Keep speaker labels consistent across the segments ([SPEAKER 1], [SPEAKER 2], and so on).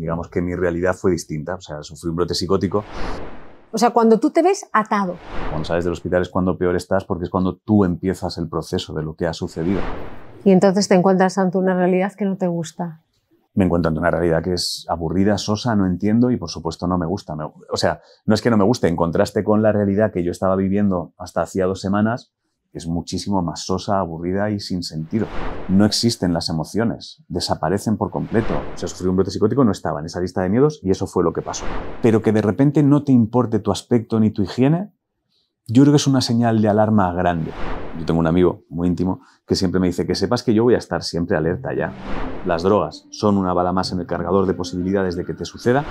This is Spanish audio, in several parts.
[SPEAKER 1] digamos que mi realidad fue distinta, o sea, sufrí un brote psicótico.
[SPEAKER 2] O sea, cuando tú te ves atado.
[SPEAKER 1] Cuando sales del hospital es cuando peor estás porque es cuando tú empiezas el proceso de lo que ha sucedido.
[SPEAKER 2] Y entonces te encuentras ante una realidad que no te gusta.
[SPEAKER 1] Me encuentro ante una realidad que es aburrida, sosa, no entiendo y por supuesto no me gusta. o sea, no es que no me guste, en contraste con la realidad que yo estaba viviendo hasta hacía dos semanas, es muchísimo más sosa, aburrida y sin sentido. No existen las emociones, desaparecen por completo. Se sea, un brote psicótico no estaba en esa lista de miedos y eso fue lo que pasó. Pero que de repente no te importe tu aspecto ni tu higiene, yo creo que es una señal de alarma grande. Yo tengo un amigo muy íntimo que siempre me dice que sepas que yo voy a estar siempre alerta ya. Las drogas son una bala más en el cargador de posibilidades de que te suceda.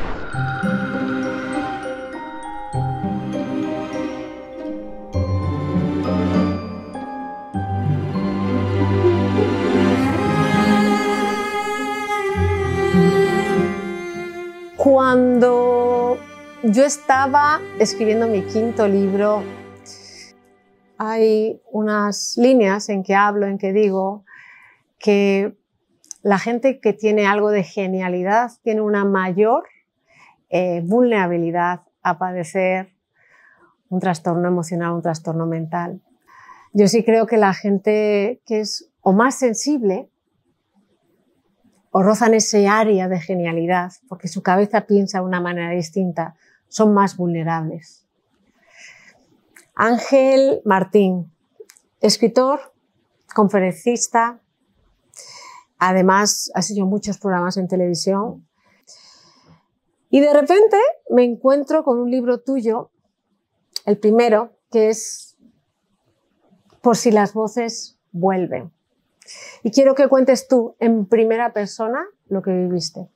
[SPEAKER 2] Cuando yo estaba escribiendo mi quinto libro, hay unas líneas en que hablo, en que digo que la gente que tiene algo de genialidad tiene una mayor eh, vulnerabilidad a padecer un trastorno emocional, un trastorno mental. Yo sí creo que la gente que es o más sensible o rozan ese área de genialidad, porque su cabeza piensa de una manera distinta, son más vulnerables. Ángel Martín, escritor, conferencista, además ha sido muchos programas en televisión. Y de repente me encuentro con un libro tuyo, el primero, que es Por si las voces vuelven. Y quiero que cuentes tú en primera persona lo que viviste.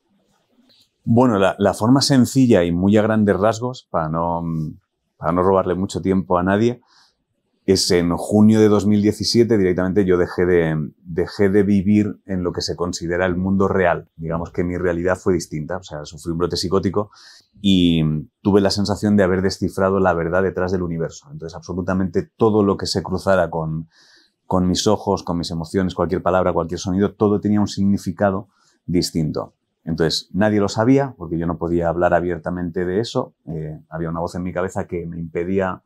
[SPEAKER 1] Bueno, la, forma sencilla y muy a grandes rasgos, para no, para no robarle mucho tiempo a nadie, es en junio de 2017 directamente yo dejé de, dejé de vivir en lo que se considera el mundo real. Digamos que mi realidad fue distinta, o sea, sufrí un brote psicótico y tuve la sensación de haber descifrado la verdad detrás del universo. Entonces, absolutamente todo lo que se cruzara con, con mis ojos, con mis emociones, cualquier palabra, cualquier sonido, todo tenía un significado distinto. Entonces, nadie lo sabía, porque yo no podía hablar abiertamente de eso. Eh, había una voz en mi cabeza que me impedía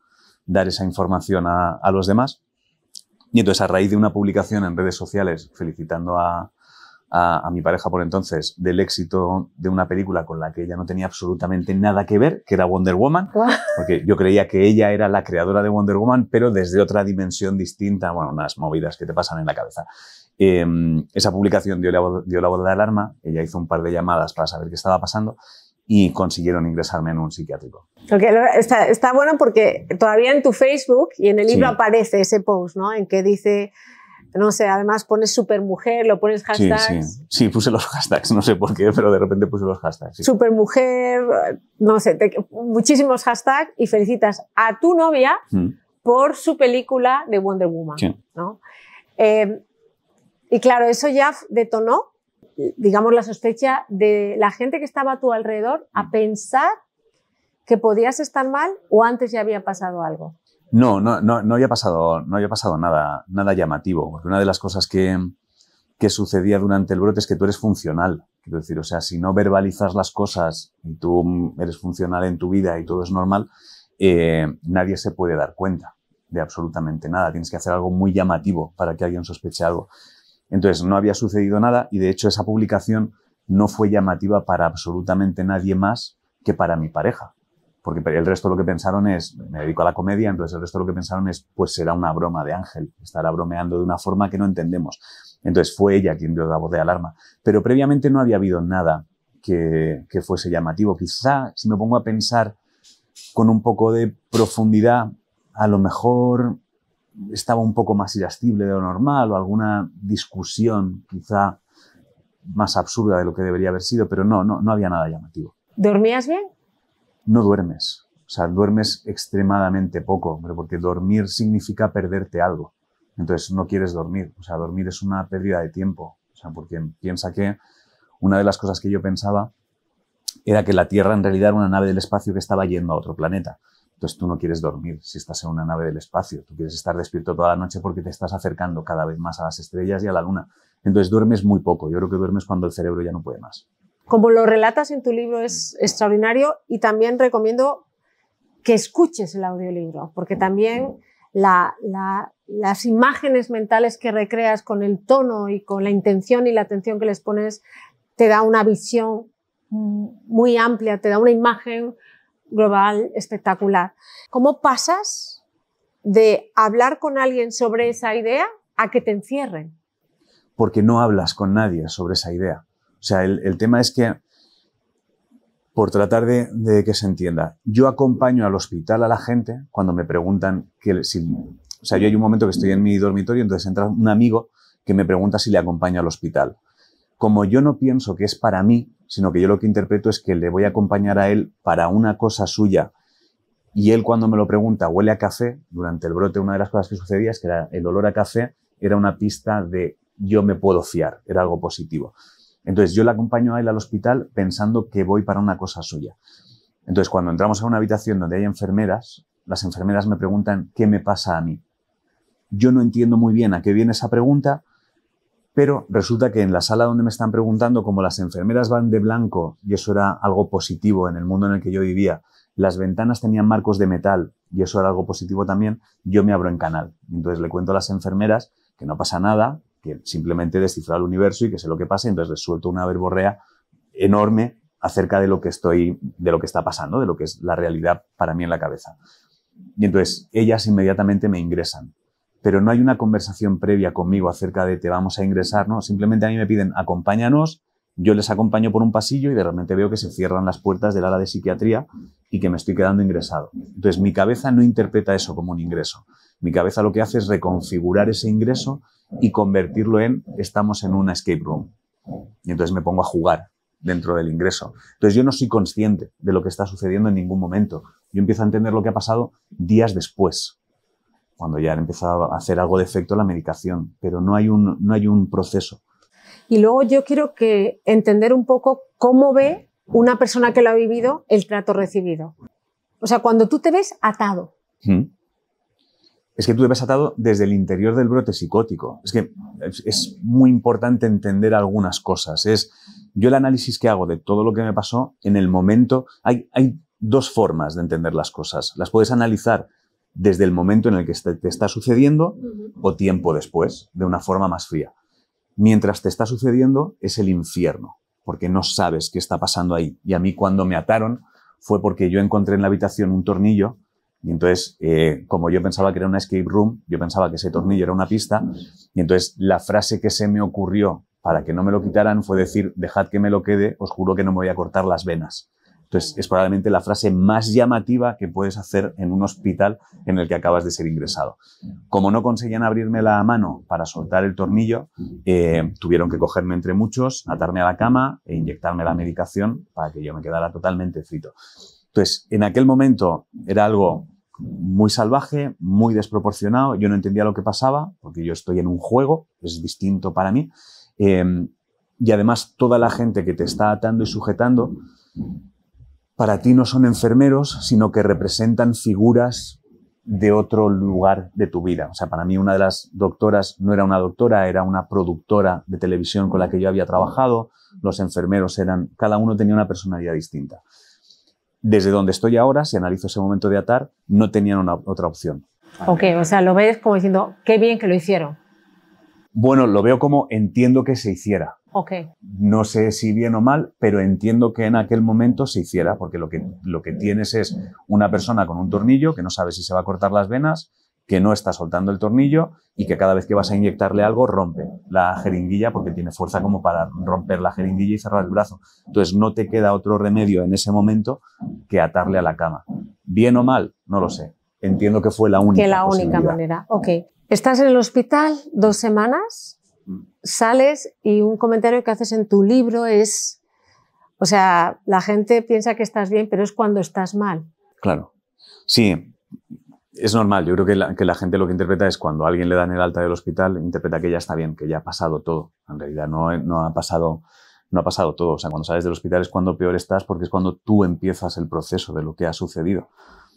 [SPEAKER 1] dar esa información a los demás. Y entonces, a raíz de una publicación en redes sociales felicitando a, a, mi pareja por entonces del éxito de una película con la que ella no tenía absolutamente nada que ver, que era Wonder Woman, porque yo creía que ella era la creadora de Wonder Woman, pero desde otra dimensión distinta, bueno, unas movidas que te pasan en la cabeza. Em, esa publicación dio la, dio la boda de alarma, ella hizo un par de llamadas para saber qué estaba pasando y consiguieron ingresarme en un psiquiátrico.
[SPEAKER 2] está, bueno porque todavía en tu Facebook y en el libro aparece ese post, ¿no? En que dice no sé, además pones supermujer, lo pones hashtags.
[SPEAKER 1] Sí, sí, puse los hashtags, no sé por qué, pero de repente puse los hashtags.
[SPEAKER 2] Supermujer, no sé, muchísimos hashtags y felicitas a tu novia mm. por su película de Wonder Woman. Eh, y claro, eso ya detonó, digamos, la sospecha de la gente que estaba a tu alrededor a mm. pensar que podías estar mal o antes ya había pasado algo.
[SPEAKER 1] No, no, no, no, había pasado, no había pasado nada, nada llamativo, porque una de las cosas que, que sucedía durante el brote es que tú eres funcional. Quiero decir, o sea, si no verbalizas las cosas y tú eres funcional en tu vida y todo es normal, eh, nadie se puede dar cuenta de absolutamente nada. Tienes que hacer algo muy llamativo para que alguien sospeche algo. Entonces, no había sucedido nada y de hecho esa publicación no fue llamativa para absolutamente nadie más que para mi pareja porque el resto lo que pensaron es, me dedico a la comedia, entonces el resto lo que pensaron es, pues será una broma de Ángel, estará bromeando de una forma que no entendemos. Entonces fue ella quien dio la voz de alarma. Pero previamente no había habido nada que, fuese llamativo. Quizá, si me pongo a pensar con un poco de profundidad, a lo mejor estaba un poco más irascible de lo normal o alguna discusión quizá más absurda de lo que debería haber sido, pero no, no, no había nada llamativo.
[SPEAKER 2] ¿Dormías bien?
[SPEAKER 1] no duermes. O sea, duermes extremadamente poco, porque dormir significa perderte algo. Entonces no quieres dormir. O sea, dormir es una pérdida de tiempo. O sea, porque piensa que una de las cosas que yo pensaba era que la Tierra en realidad era una nave del espacio que estaba yendo a otro planeta. Entonces tú no quieres dormir si estás en una nave del espacio. Tú quieres estar despierto toda la noche porque te estás acercando cada vez más a las estrellas y a la luna. Entonces duermes muy poco. Yo creo que duermes cuando el cerebro ya no puede más.
[SPEAKER 2] Como lo relatas en tu libro es extraordinario y también recomiendo que escuches el audiolibro, porque también las imágenes mentales que recreas con el tono y con la intención y la atención que les pones te da una visión muy amplia, te da una imagen global espectacular. ¿Cómo pasas de hablar con alguien sobre esa idea a que te encierren?
[SPEAKER 1] Porque no hablas con nadie sobre esa idea. O sea, el, tema es que, por tratar de, que se entienda, yo acompaño al hospital a la gente cuando me preguntan que si... O sea, yo hay un momento que estoy en mi dormitorio, entonces entra un amigo que me pregunta si le acompaño al hospital. Como yo no pienso que es para mí, sino que yo lo que interpreto es que le voy a acompañar a él para una cosa suya y él cuando me lo pregunta huele a café, durante el brote una de las cosas que sucedía es que el olor a café era una pista de yo me puedo fiar, era algo positivo. Entonces yo la acompaño a él al hospital pensando que voy para una cosa suya. Entonces cuando entramos a una habitación donde hay enfermeras, las enfermeras me preguntan qué me pasa a mí. Yo no entiendo muy bien a qué viene esa pregunta, pero resulta que en la sala donde me están preguntando, como las enfermeras van de blanco, y eso era algo positivo en el mundo en el que yo vivía, las ventanas tenían marcos de metal, y eso era algo positivo también, yo me abro en canal. Entonces le cuento a las enfermeras que no pasa nada, simplemente descifrar el universo y que sé lo que pasa, entonces resuelto una verborrea enorme acerca de lo que estoy, de lo que está pasando, de lo que es la realidad para mí en la cabeza. Y entonces ellas inmediatamente me ingresan. Pero no hay una conversación previa conmigo acerca de te vamos a ingresar, ¿no? Simplemente a mí me piden acompáñanos, yo les acompaño por un pasillo y de repente veo que se cierran las puertas del ala de psiquiatría y que me estoy quedando ingresado. Entonces mi cabeza no interpreta eso como un ingreso, mi cabeza lo que hace es reconfigurar ese ingreso y convertirlo en estamos en una escape room. Y entonces me pongo a jugar dentro del ingreso. Entonces yo no soy consciente de lo que está sucediendo en ningún momento. Yo empiezo a entender lo que ha pasado días después, cuando ya empezado a hacer algo de efecto la medicación, pero no hay un, no hay un proceso.
[SPEAKER 2] Y luego yo quiero que entender un poco cómo ve una persona que lo ha vivido el trato recibido. O sea, cuando tú te ves atado,
[SPEAKER 1] ¿Mm? es que tú te ves atado desde el interior del brote psicótico. Es que es, muy importante entender algunas cosas. Es, yo el análisis que hago de todo lo que me pasó en el momento, hay, hay dos formas de entender las cosas. Las puedes analizar desde el momento en el que este, te está sucediendo o tiempo después, de una forma más fría. Mientras te está sucediendo es el infierno, porque no sabes qué está pasando ahí. Y a mí cuando me ataron fue porque yo encontré en la habitación un tornillo y entonces, eh, como yo pensaba que era una escape room, yo pensaba que ese tornillo era una pista. Y entonces la frase que se me ocurrió para que no me lo quitaran fue decir, dejad que me lo quede, os juro que no me voy a cortar las venas. Entonces, es probablemente la frase más llamativa que puedes hacer en un hospital en el que acabas de ser ingresado. Como no conseguían abrirme la mano para soltar el tornillo, eh, tuvieron que cogerme entre muchos, atarme a la cama e inyectarme la medicación para que yo me quedara totalmente frito. Entonces, en aquel momento era algo muy salvaje, muy desproporcionado, yo no entendía lo que pasaba, porque yo estoy en un juego, es distinto para mí, em, y además toda la gente que te está atando y sujetando, para ti no son enfermeros, sino que representan figuras de otro lugar de tu vida. O sea, para mí una de las doctoras no era una doctora, era una productora de televisión con la que yo había trabajado, los enfermeros eran, cada uno tenía una personalidad distinta desde donde estoy ahora, si analizo ese momento de atar, no tenían otra opción.
[SPEAKER 2] Ok, o sea, lo ves como diciendo, qué bien que lo hicieron.
[SPEAKER 1] Bueno, lo veo como entiendo que se hiciera. Ok. No sé si bien o mal, pero entiendo que en aquel momento se hiciera, porque lo que, lo que tienes es una persona con un tornillo que no sabe si se va a cortar las venas, que no está soltando el tornillo y que cada vez que vas a inyectarle algo rompe la jeringuilla porque tiene fuerza como para romper la jeringuilla y cerrar el brazo. Entonces no te queda otro remedio en ese momento que atarle a la cama. Bien o mal, no lo sé. Entiendo que fue la única. Que la única manera.
[SPEAKER 2] Ok. Estás en el hospital dos semanas, sales y un comentario que haces en tu libro es, o sea, la gente piensa que estás bien, pero es cuando estás mal.
[SPEAKER 1] Claro. Sí, es normal, yo creo que la, gente lo que interpreta es cuando alguien le dan el alta del hospital, interpreta que ya está bien, que ya ha pasado todo. En realidad no, no, ha pasado, no ha pasado todo. O sea, cuando sales del hospital es cuando peor estás porque es cuando tú empiezas el proceso de lo que ha sucedido.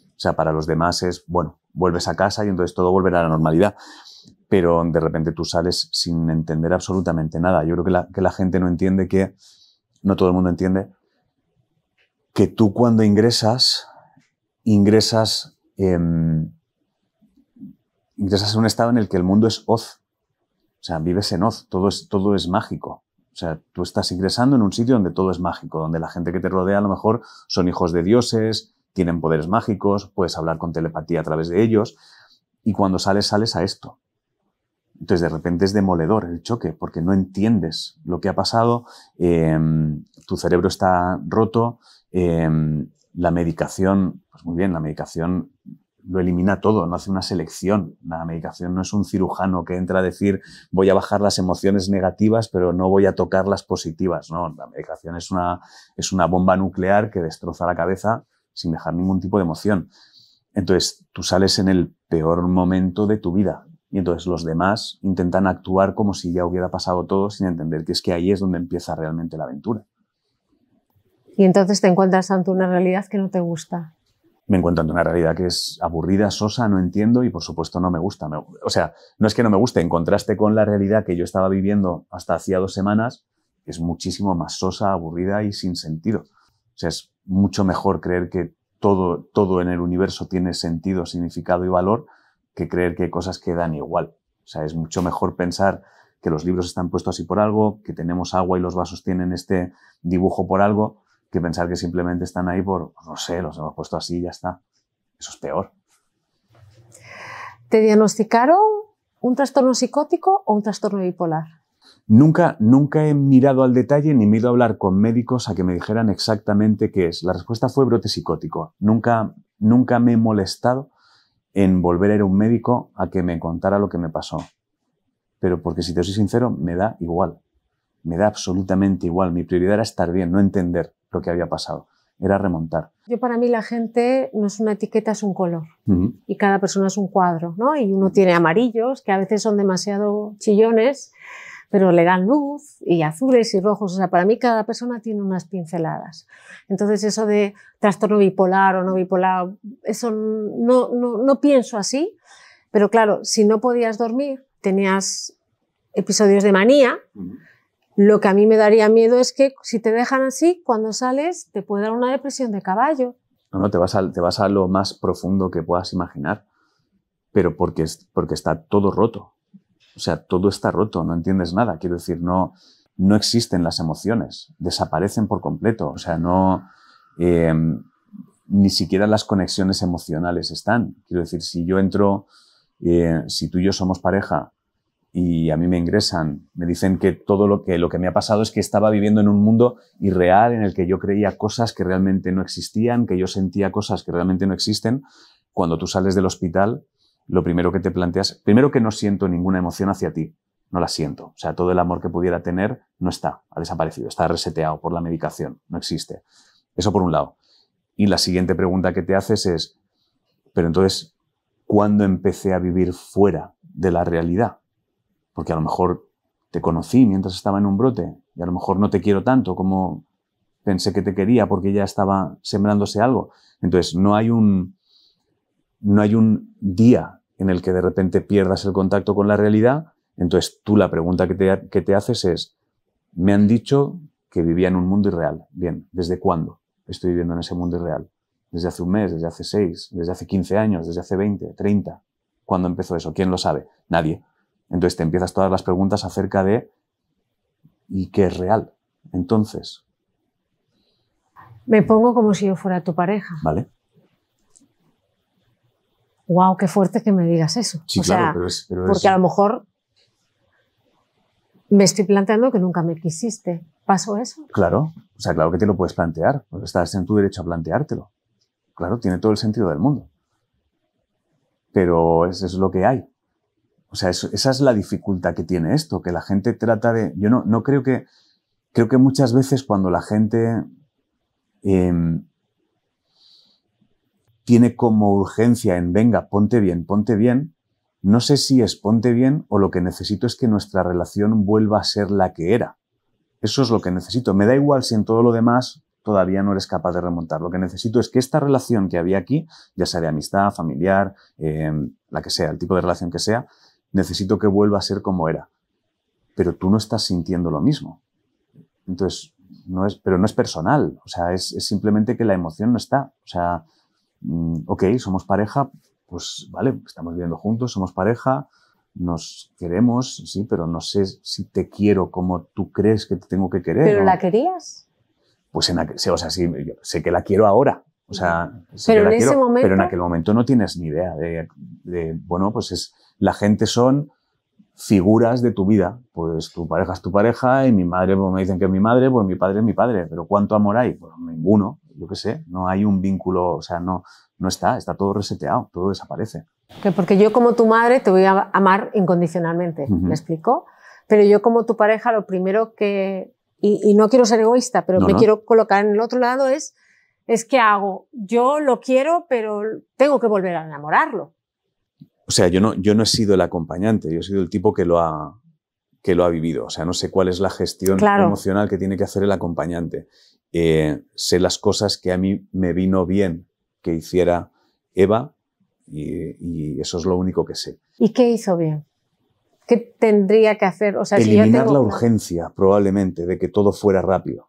[SPEAKER 1] O sea, para los demás es, bueno, vuelves a casa y entonces todo volverá a la normalidad. Pero de repente tú sales sin entender absolutamente nada. Yo creo que la, que la gente no entiende que, no todo el mundo entiende, que tú cuando ingresas, ingresas ingresas em, a un estado en el que el mundo es oz. O sea, vives en oz, todo es, todo es mágico. O sea, tú estás ingresando en un sitio donde todo es mágico, donde la gente que te rodea a lo mejor son hijos de dioses, tienen poderes mágicos, puedes hablar con telepatía a través de ellos, y cuando sales, sales a esto. Entonces, de repente es demoledor el choque, porque no entiendes lo que ha pasado, em, tu cerebro está roto, em, la medicación pues muy bien, la medicación lo elimina todo, no hace una selección. La medicación no es un cirujano que entra a decir voy a bajar las emociones negativas, pero no voy a tocar las positivas. No, la medicación es una, es una bomba nuclear que destroza la cabeza sin dejar ningún tipo de emoción. Entonces, tú sales en el peor momento de tu vida. Y entonces los demás intentan actuar como si ya hubiera pasado todo sin entender que es que ahí es donde empieza realmente la aventura.
[SPEAKER 2] Y entonces te encuentras ante una realidad que no te gusta
[SPEAKER 1] me encuentro ante una realidad que es aburrida, sosa, no entiendo y por supuesto no me gusta. o sea, no es que no me guste, en contraste con la realidad que yo estaba viviendo hasta hacía dos semanas, es muchísimo más sosa, aburrida y sin sentido. O sea, es mucho mejor creer que todo, todo en el universo tiene sentido, significado y valor que creer que cosas quedan igual. O sea, es mucho mejor pensar que los libros están puestos así por algo, que tenemos agua y los vasos tienen este dibujo por algo, que pensar que simplemente están ahí por, pues, no sé, los hemos puesto así y ya está. Eso es peor.
[SPEAKER 2] ¿Te diagnosticaron un trastorno psicótico o un trastorno bipolar?
[SPEAKER 1] Nunca, nunca he mirado al detalle ni me he ido a hablar con médicos a que me dijeran exactamente qué es. La respuesta fue brote psicótico. Nunca, nunca me he molestado en volver a ir a un médico a que me contara lo que me pasó. Pero porque si te soy sincero, me da igual. Me da absolutamente igual. Mi prioridad era estar bien, no entender lo que había pasado. Era remontar.
[SPEAKER 2] Yo para mí la gente no es una etiqueta, es un color. Y cada persona es un cuadro, ¿no? Y uno tiene amarillos, que a veces son demasiado chillones, pero le dan luz, y azules y rojos. O sea, para mí cada persona tiene unas pinceladas. Entonces eso de trastorno bipolar o no bipolar, eso no, no, no pienso así. Pero claro, si no podías dormir, tenías episodios de manía. Lo que a mí me daría miedo es que si te dejan así, cuando sales te puede dar una depresión de caballo.
[SPEAKER 1] No, no, te vas a, lo más profundo que puedas imaginar, pero porque, porque está todo roto. O sea, todo está roto, no entiendes nada. Quiero decir, no, no existen las emociones, desaparecen por completo. O sea, no... Em, ni siquiera las conexiones emocionales están. Quiero decir, si yo entro, eh, si tú y yo somos pareja y a mí me ingresan. Me dicen que todo lo que, lo que me ha pasado es que estaba viviendo en un mundo irreal en el que yo creía cosas que realmente no existían, que yo sentía cosas que realmente no existen. Cuando tú sales del hospital, lo primero que te planteas, primero que no siento ninguna emoción hacia ti, no la siento. O sea, todo el amor que pudiera tener no está, ha desaparecido, está reseteado por la medicación, no existe. Eso por un lado. Y la siguiente pregunta que te haces es, pero entonces, ¿cuándo empecé a vivir fuera de la realidad? porque a lo mejor te conocí mientras estaba en un brote y a lo mejor no te quiero tanto como pensé que te quería porque ya estaba sembrándose algo. Entonces, no hay un, no hay un día en el que de repente pierdas el contacto con la realidad. Entonces, tú la pregunta que te, que te haces es, me han dicho que vivía en un mundo irreal. Bien, ¿desde cuándo estoy viviendo en ese mundo irreal? ¿Desde hace un mes? ¿Desde hace seis? ¿Desde hace 15 años? ¿Desde hace 20? ¿30? ¿Cuándo empezó eso? ¿Quién lo sabe? Nadie. Entonces te empiezas todas las preguntas acerca de ¿y qué es real? Entonces.
[SPEAKER 2] Me pongo como si yo fuera tu pareja. Vale. Wow, qué fuerte que me digas eso. Sí, claro, pero
[SPEAKER 1] es, porque a
[SPEAKER 2] lo mejor me estoy planteando que nunca me quisiste. ¿Pasó eso?
[SPEAKER 1] Claro, o sea, claro que te lo puedes plantear. Estás en tu derecho a planteártelo. Claro, tiene todo el sentido del mundo. Pero eso es lo que hay. O sea, esa es la dificultad que tiene esto, que la gente trata de... Yo no, no creo que... Creo que muchas veces cuando la gente em, tiene como urgencia en, venga, ponte bien, ponte bien, no sé si es ponte bien o lo que necesito es que nuestra relación vuelva a ser la que era. Eso es lo que necesito. Me da igual si en todo lo demás todavía no eres capaz de remontar. Lo que necesito es que esta relación que había aquí, ya sea de amistad, familiar, em, la que sea, el tipo de relación que sea, necesito que vuelva a ser como era. Pero tú no estás sintiendo lo mismo. Entonces, no es, pero no es personal, o sea, es, simplemente que la emoción no está. O sea, mm, ok, somos pareja, pues vale, estamos viviendo juntos, somos pareja, nos queremos, sí, pero no sé si te quiero como tú crees que te tengo que querer. ¿Pero la
[SPEAKER 2] querías?
[SPEAKER 1] Pues en aquel, o sea, sí, sé que la quiero ahora, o sea, sé pero, en la quiero, pero en aquel momento no tienes ni idea de bueno, pues es, la gente son figuras de tu vida. Pues tu pareja es tu pareja y mi madre, pues, me dicen que es mi madre, pues mi padre es mi padre. Pero ¿cuánto amor hay? Pues ninguno, yo qué sé. No hay un vínculo, o sea, no, no está, está todo reseteado, todo desaparece.
[SPEAKER 2] porque yo como tu madre te voy a amar incondicionalmente, ¿me explico? Pero yo como tu pareja lo primero que, y, no quiero ser egoísta, pero me quiero colocar en el otro lado es, es que hago, yo lo quiero, pero tengo que volver a enamorarlo.
[SPEAKER 1] O sea, yo no, he sido el acompañante, yo he sido el tipo que lo ha, vivido. O sea, no sé cuál es la gestión emocional que tiene que hacer el acompañante. Eh, sé las cosas que a mí me vino bien que hiciera Eva y, eso es lo único que sé.
[SPEAKER 2] ¿Y qué hizo bien? ¿Qué tendría que hacer? O sea, Eliminar la urgencia,
[SPEAKER 1] probablemente, de que todo fuera rápido.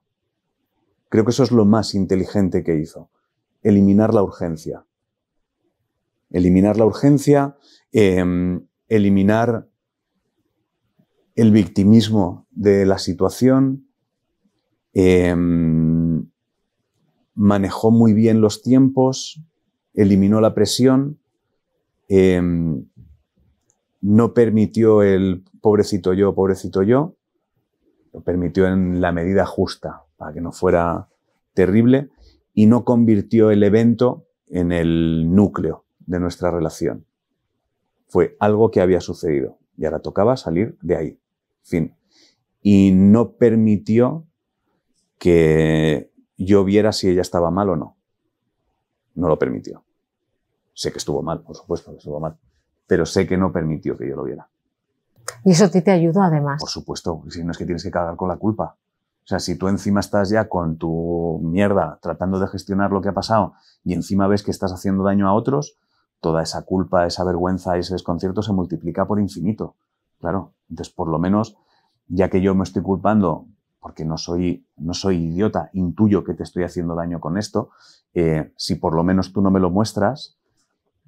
[SPEAKER 1] Creo que eso es lo más inteligente que hizo. Eliminar la urgencia eliminar la urgencia, em, eliminar el victimismo de la situación, em, manejó muy bien los tiempos, eliminó la presión, em, no permitió el pobrecito yo, pobrecito yo, lo permitió en la medida justa para que no fuera terrible y no convirtió el evento en el núcleo de nuestra relación. Fue algo que había sucedido y ahora tocaba salir de ahí. Fin. Y no permitió que yo viera si ella estaba mal o no. No lo permitió. Sé que estuvo mal, por supuesto que estuvo mal, pero sé que no permitió que yo lo viera.
[SPEAKER 2] Y eso a ti te ayudó además. Por
[SPEAKER 1] supuesto, si no es que tienes que cagar con la culpa. O sea, si tú encima estás ya con tu mierda tratando de gestionar lo que ha pasado y encima ves que estás haciendo daño a otros, toda esa culpa, esa vergüenza, ese desconcierto se multiplica por infinito. Claro, entonces por lo menos, ya que yo me estoy culpando porque no soy, no soy idiota, intuyo que te estoy haciendo daño con esto, eh, si por lo menos tú no me lo muestras,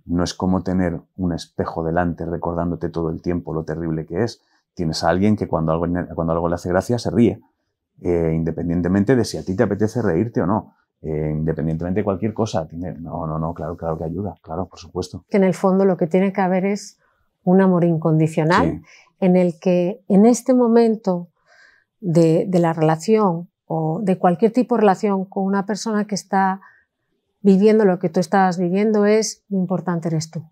[SPEAKER 1] no es como tener un espejo delante recordándote todo el tiempo lo terrible que es. Tienes a alguien que cuando algo, cuando algo le hace gracia se ríe, eh, independientemente de si a ti te apetece reírte o no. Eh, independientemente de cualquier cosa. no, no, no, claro, claro que ayuda, claro, por supuesto.
[SPEAKER 2] Que en el fondo lo que tiene que haber es un amor incondicional en el que en este momento de, la relación o de cualquier tipo de relación con una persona que está viviendo lo que tú estás viviendo es lo importante eres tú.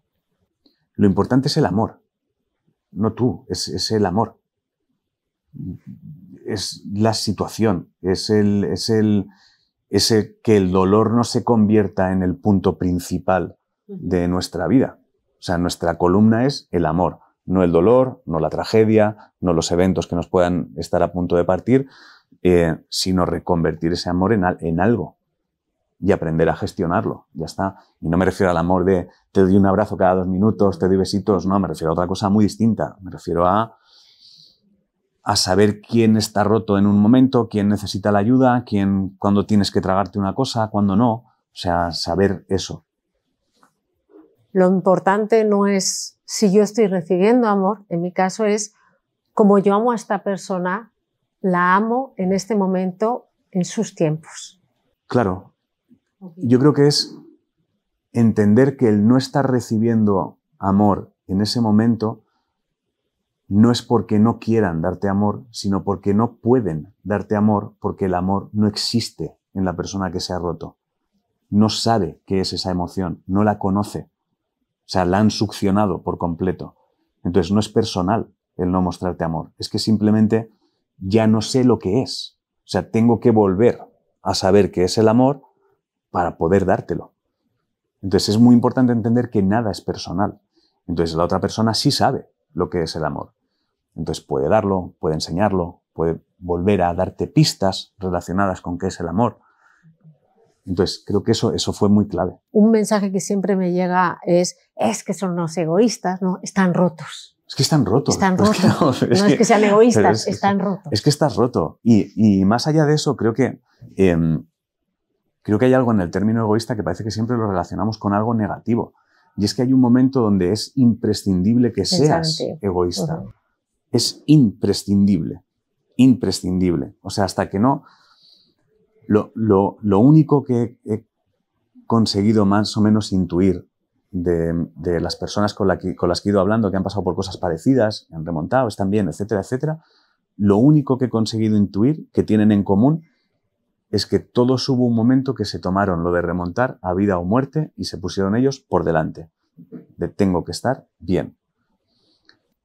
[SPEAKER 1] Lo importante es el amor, no tú, es, es el amor. Es la situación, es el, es el, ese que el dolor no se convierta en el punto principal de nuestra vida. O sea, nuestra columna es el amor, no el dolor, no la tragedia, no los eventos que nos puedan estar a punto de partir, eh, sino reconvertir ese amor en, en algo y aprender a gestionarlo. Ya está. Y no me refiero al amor de te doy un abrazo cada dos minutos, te doy besitos, no, me refiero a otra cosa muy distinta. Me refiero a a saber quién está roto en un momento, quién necesita la ayuda, quién cuándo tienes que tragarte una cosa, cuándo no, o sea, saber eso.
[SPEAKER 2] Lo importante no es si yo estoy recibiendo amor, en mi caso es como yo amo a esta persona, la amo en este momento, en sus tiempos.
[SPEAKER 1] Claro. Yo creo que es entender que el no está recibiendo amor en ese momento no es porque no quieran darte amor, sino porque no pueden darte amor, porque el amor no existe en la persona que se ha roto. No sabe qué es esa emoción, no la conoce. O sea, la han succionado por completo. Entonces, no es personal el no mostrarte amor, es que simplemente ya no sé lo que es. O sea, tengo que volver a saber qué es el amor para poder dártelo. Entonces, es muy importante entender que nada es personal. Entonces, la otra persona sí sabe lo que es el amor. Entonces puede darlo, puede enseñarlo, puede volver a darte pistas relacionadas con qué es el amor. Entonces, creo que eso, eso fue muy clave.
[SPEAKER 2] Un mensaje que siempre me llega es, es que son los egoístas, ¿no? Están rotos.
[SPEAKER 1] Es que están rotos. Están rotos. no, es, que, sean egoístas, están rotos. Es que estás roto. Y, más allá de eso, creo que, em, creo que hay algo en el término egoísta que parece que siempre lo relacionamos con algo negativo. Y es que hay un momento donde es imprescindible que seas egoísta es imprescindible, imprescindible. O sea, hasta que no, lo, único que he conseguido más o menos intuir de, las personas con, con, las que he ido hablando, que han pasado por cosas parecidas, han remontado, están bien, etcétera, etcétera, lo único que he conseguido intuir que tienen en común es que todos hubo un momento que se tomaron lo de remontar a vida o muerte y se pusieron ellos por delante. De tengo que estar bien.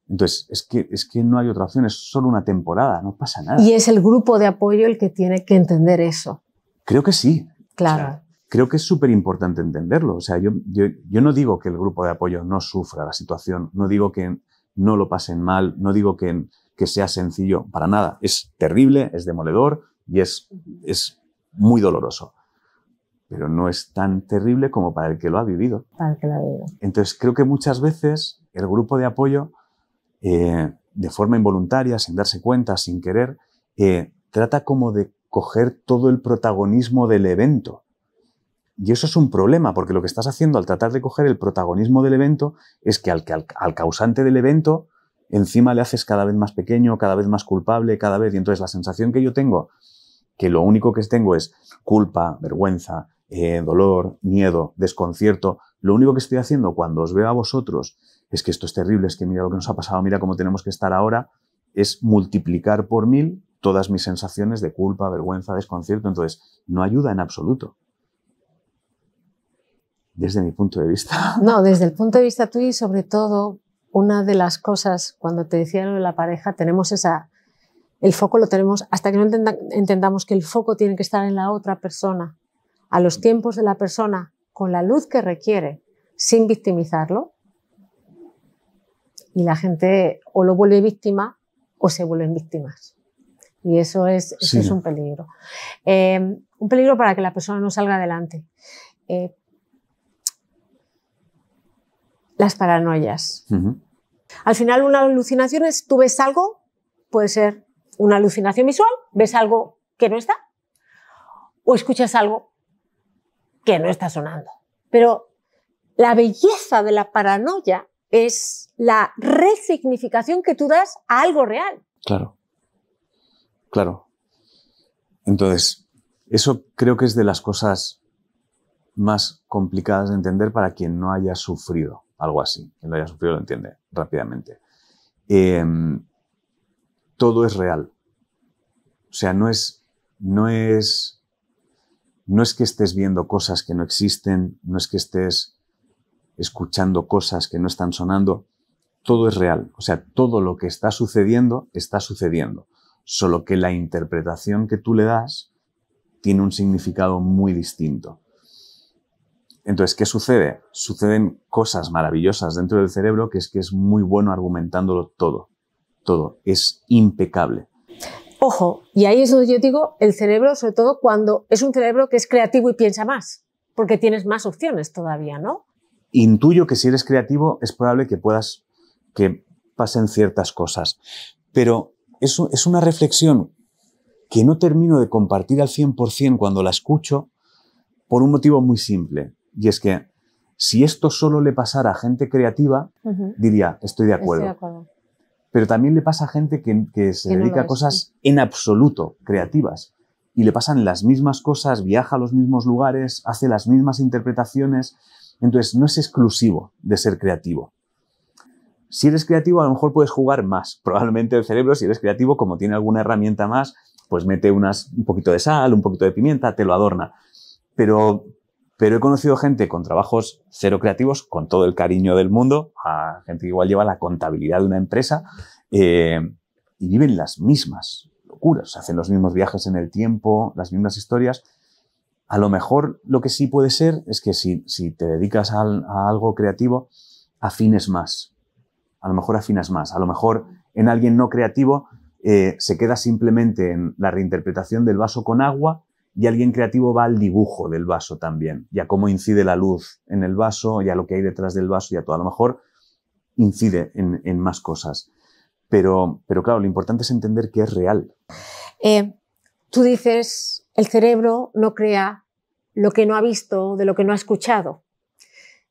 [SPEAKER 1] Entonces, es que, es que no hay otra opción, es solo una temporada, no pasa nada. Y es
[SPEAKER 2] el grupo de apoyo el que tiene que entender eso.
[SPEAKER 1] Creo que sí. Claro. creo que es súper importante entenderlo. O sea, yo, yo, no digo que el grupo de apoyo no sufra la situación, no digo que no lo pasen mal, no digo que, que sea sencillo, para nada. Es terrible, es demoledor y es, es muy doloroso. Pero no es tan terrible como para el que lo ha vivido.
[SPEAKER 2] Para el que lo ha vivido.
[SPEAKER 1] Entonces, creo que muchas veces el grupo de apoyo eh, de forma involuntaria, sin darse cuenta, sin querer, eh, trata como de coger todo el protagonismo del evento. Y eso es un problema, porque lo que estás haciendo al tratar de coger el protagonismo del evento es que al, causante del evento encima le haces cada vez más pequeño, cada vez más culpable, cada vez. Y entonces la sensación que yo tengo, que lo único que tengo es culpa, vergüenza, eh, dolor, miedo, desconcierto, lo único que estoy haciendo cuando os veo a vosotros es que esto es terrible, es que mira lo que nos ha pasado, mira cómo tenemos que estar ahora, es multiplicar por mil todas mis sensaciones de culpa, vergüenza, desconcierto. Entonces, no ayuda en absoluto. Desde mi punto de vista.
[SPEAKER 2] No, desde el punto de vista tuyo y sobre todo, una de las cosas, cuando te decía lo de la pareja, tenemos esa... El foco lo tenemos hasta que no entendamos que el foco tiene que estar en la otra persona, a los tiempos de la persona, con la luz que requiere, sin victimizarlo, y la gente o lo vuelve víctima o se vuelven víctimas. Y eso es, es un peligro. Em, un peligro para que la persona no salga adelante. Eh, las paranoias. Al final, una alucinación es, tú ves algo, puede ser una alucinación visual, ves algo que no está, o escuchas algo que no está sonando. Pero la belleza de la paranoia es la resignificación que tú das a algo real.
[SPEAKER 1] Claro, claro. Entonces, eso creo que es de las cosas más complicadas de entender para quien no haya sufrido algo así. Quien lo haya sufrido lo entiende rápidamente. Em, todo es real. O sea, no es, no es, no es que estés viendo cosas que no existen, no es que estés escuchando cosas que no están sonando, todo es real. O sea, todo lo que está sucediendo está sucediendo. Solo que la interpretación que tú le das tiene un significado muy distinto. Entonces, ¿qué sucede? Suceden cosas maravillosas dentro del cerebro que es que es muy bueno argumentándolo todo. Todo. Es impecable.
[SPEAKER 2] Ojo, y ahí es donde yo digo el cerebro, sobre todo cuando es un cerebro que es creativo y piensa más, porque tienes más opciones todavía, ¿no?
[SPEAKER 1] intuyo que si eres creativo es probable que puedas, que pasen ciertas cosas. Pero eso es una reflexión que no termino de compartir al 100% cuando la escucho por un motivo muy simple. Y es que si esto solo le pasara a gente creativa, diría, estoy de acuerdo. pero también le pasa a gente que, se dedica a cosas en absoluto creativas y le pasan las mismas cosas, viaja a los mismos lugares, hace las mismas interpretaciones, entonces, no es exclusivo de ser creativo. Si eres creativo, a lo mejor puedes jugar más. Probablemente el cerebro, si eres creativo, como tiene alguna herramienta más, pues mete un poquito de sal, un poquito de pimienta, te lo adorna. Pero, he conocido gente con trabajos cero creativos, con todo el cariño del mundo, a gente que igual lleva la contabilidad de una empresa, eh, y viven las mismas locuras, hacen los mismos viajes en el tiempo, las mismas historias, a lo mejor lo que sí puede ser es que si, te dedicas a, algo creativo, afines más. A lo mejor afinas más. A lo mejor en alguien no creativo eh, se queda simplemente en la reinterpretación del vaso con agua y alguien creativo va al dibujo del vaso también y a cómo incide la luz en el vaso y a lo que hay detrás del vaso y a todo. A lo mejor incide en, más cosas. Pero, pero claro, lo importante es entender que es real.
[SPEAKER 2] Eh, tú dices el cerebro no crea lo que no ha visto, de lo que no ha escuchado.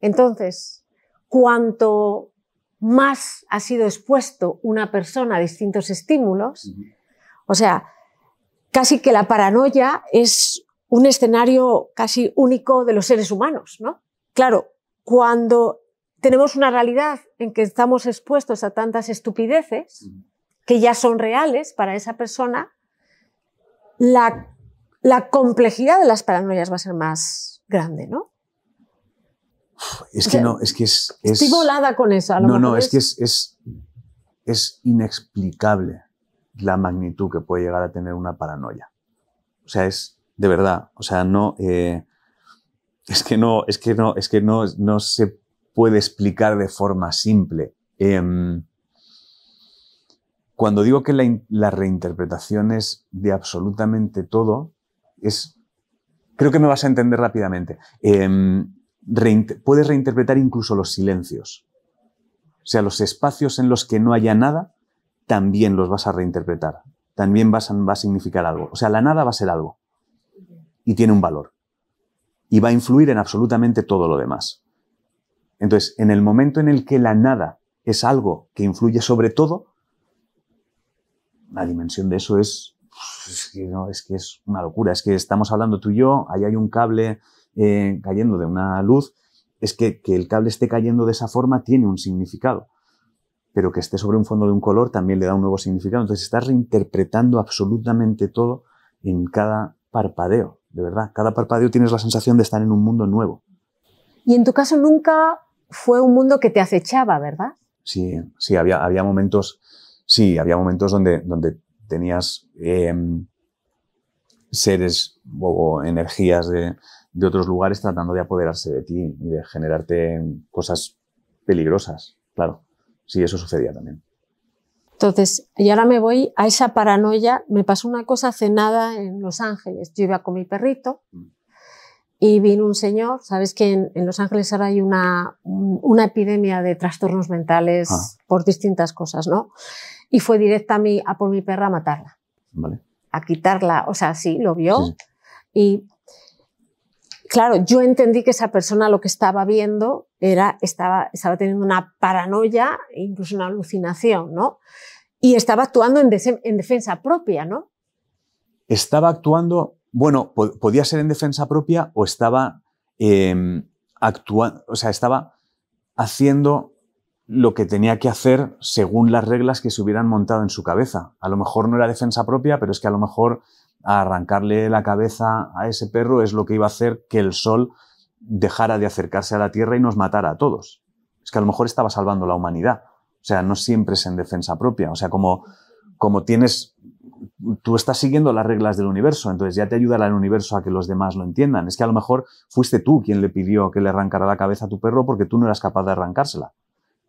[SPEAKER 2] Entonces, cuanto más ha sido expuesto una persona a distintos estímulos, o sea, casi que la paranoia es un escenario casi único de los seres humanos, ¿no? Claro, cuando tenemos una realidad en que estamos expuestos a tantas estupideces que ya son reales para esa persona, la la complejidad de las paranoias va a ser más grande, ¿no? Es que no,
[SPEAKER 1] es que es, Estoy
[SPEAKER 2] volada con esa. No, no, es, que
[SPEAKER 1] es, es, inexplicable la magnitud que puede llegar a tener una paranoia. O sea, es de verdad, o sea, no... Eh, es que no, es que no, es que no, no se puede explicar de forma simple. Em, cuando digo que la, la, reinterpretación es de absolutamente todo, es, creo que me vas a entender rápidamente. Em, puedes reinterpretar incluso los silencios. O sea, los espacios en los que no haya nada, también los vas a reinterpretar. También vas va a significar algo. O sea, la nada va a ser algo. Y tiene un valor. Y va a influir en absolutamente todo lo demás. Entonces, en el momento en el que la nada es algo que influye sobre todo, la dimensión de eso es es que, no, es que es una locura, es que estamos hablando tú y yo, ahí hay un cable eh, cayendo de una luz, es que, el cable esté cayendo de esa forma tiene un significado, pero que esté sobre un fondo de un color también le da un nuevo significado. Entonces estás reinterpretando absolutamente todo en cada parpadeo, de verdad. Cada parpadeo tienes la sensación de estar en un mundo nuevo.
[SPEAKER 2] Y en tu caso nunca fue un mundo que te acechaba, ¿verdad?
[SPEAKER 1] Sí, sí, había, momentos, sí, había momentos donde tenías em, seres o energías de, otros lugares tratando de apoderarse de ti y de generarte cosas peligrosas, claro. Sí, eso sucedía también.
[SPEAKER 2] Entonces, y ahora me voy a esa paranoia. Me pasó una cosa cenada en Los Ángeles. Yo iba con mi perrito mm. y vino un señor. Sabes que en, Los Ángeles ahora hay una, una epidemia de trastornos mentales ah. por distintas cosas, ¿no? y fue directa a mí, a por mi perra, a matarla. A quitarla, o sea, sí, lo vio. Y claro, yo entendí que esa persona lo que estaba viendo era, estaba, estaba teniendo una paranoia, incluso una alucinación, ¿no? Y estaba actuando en, defensa propia, ¿no?
[SPEAKER 1] Estaba actuando, bueno, podía ser en defensa propia o estaba em, actuando, o sea, estaba haciendo lo que tenía que hacer según las reglas que se hubieran montado en su cabeza. A lo mejor no era defensa propia, pero es que a lo mejor arrancarle la cabeza a ese perro es lo que iba a hacer que el sol dejara de acercarse a la Tierra y nos matara a todos. Es que a lo mejor estaba salvando la humanidad. O sea, no siempre es en defensa propia. O sea, como, como tienes, tú estás siguiendo las reglas del universo, entonces ya te ayudará el universo a que los demás lo entiendan. Es que a lo mejor fuiste tú quien le pidió que le arrancara la cabeza a tu perro porque tú no eras capaz de arrancársela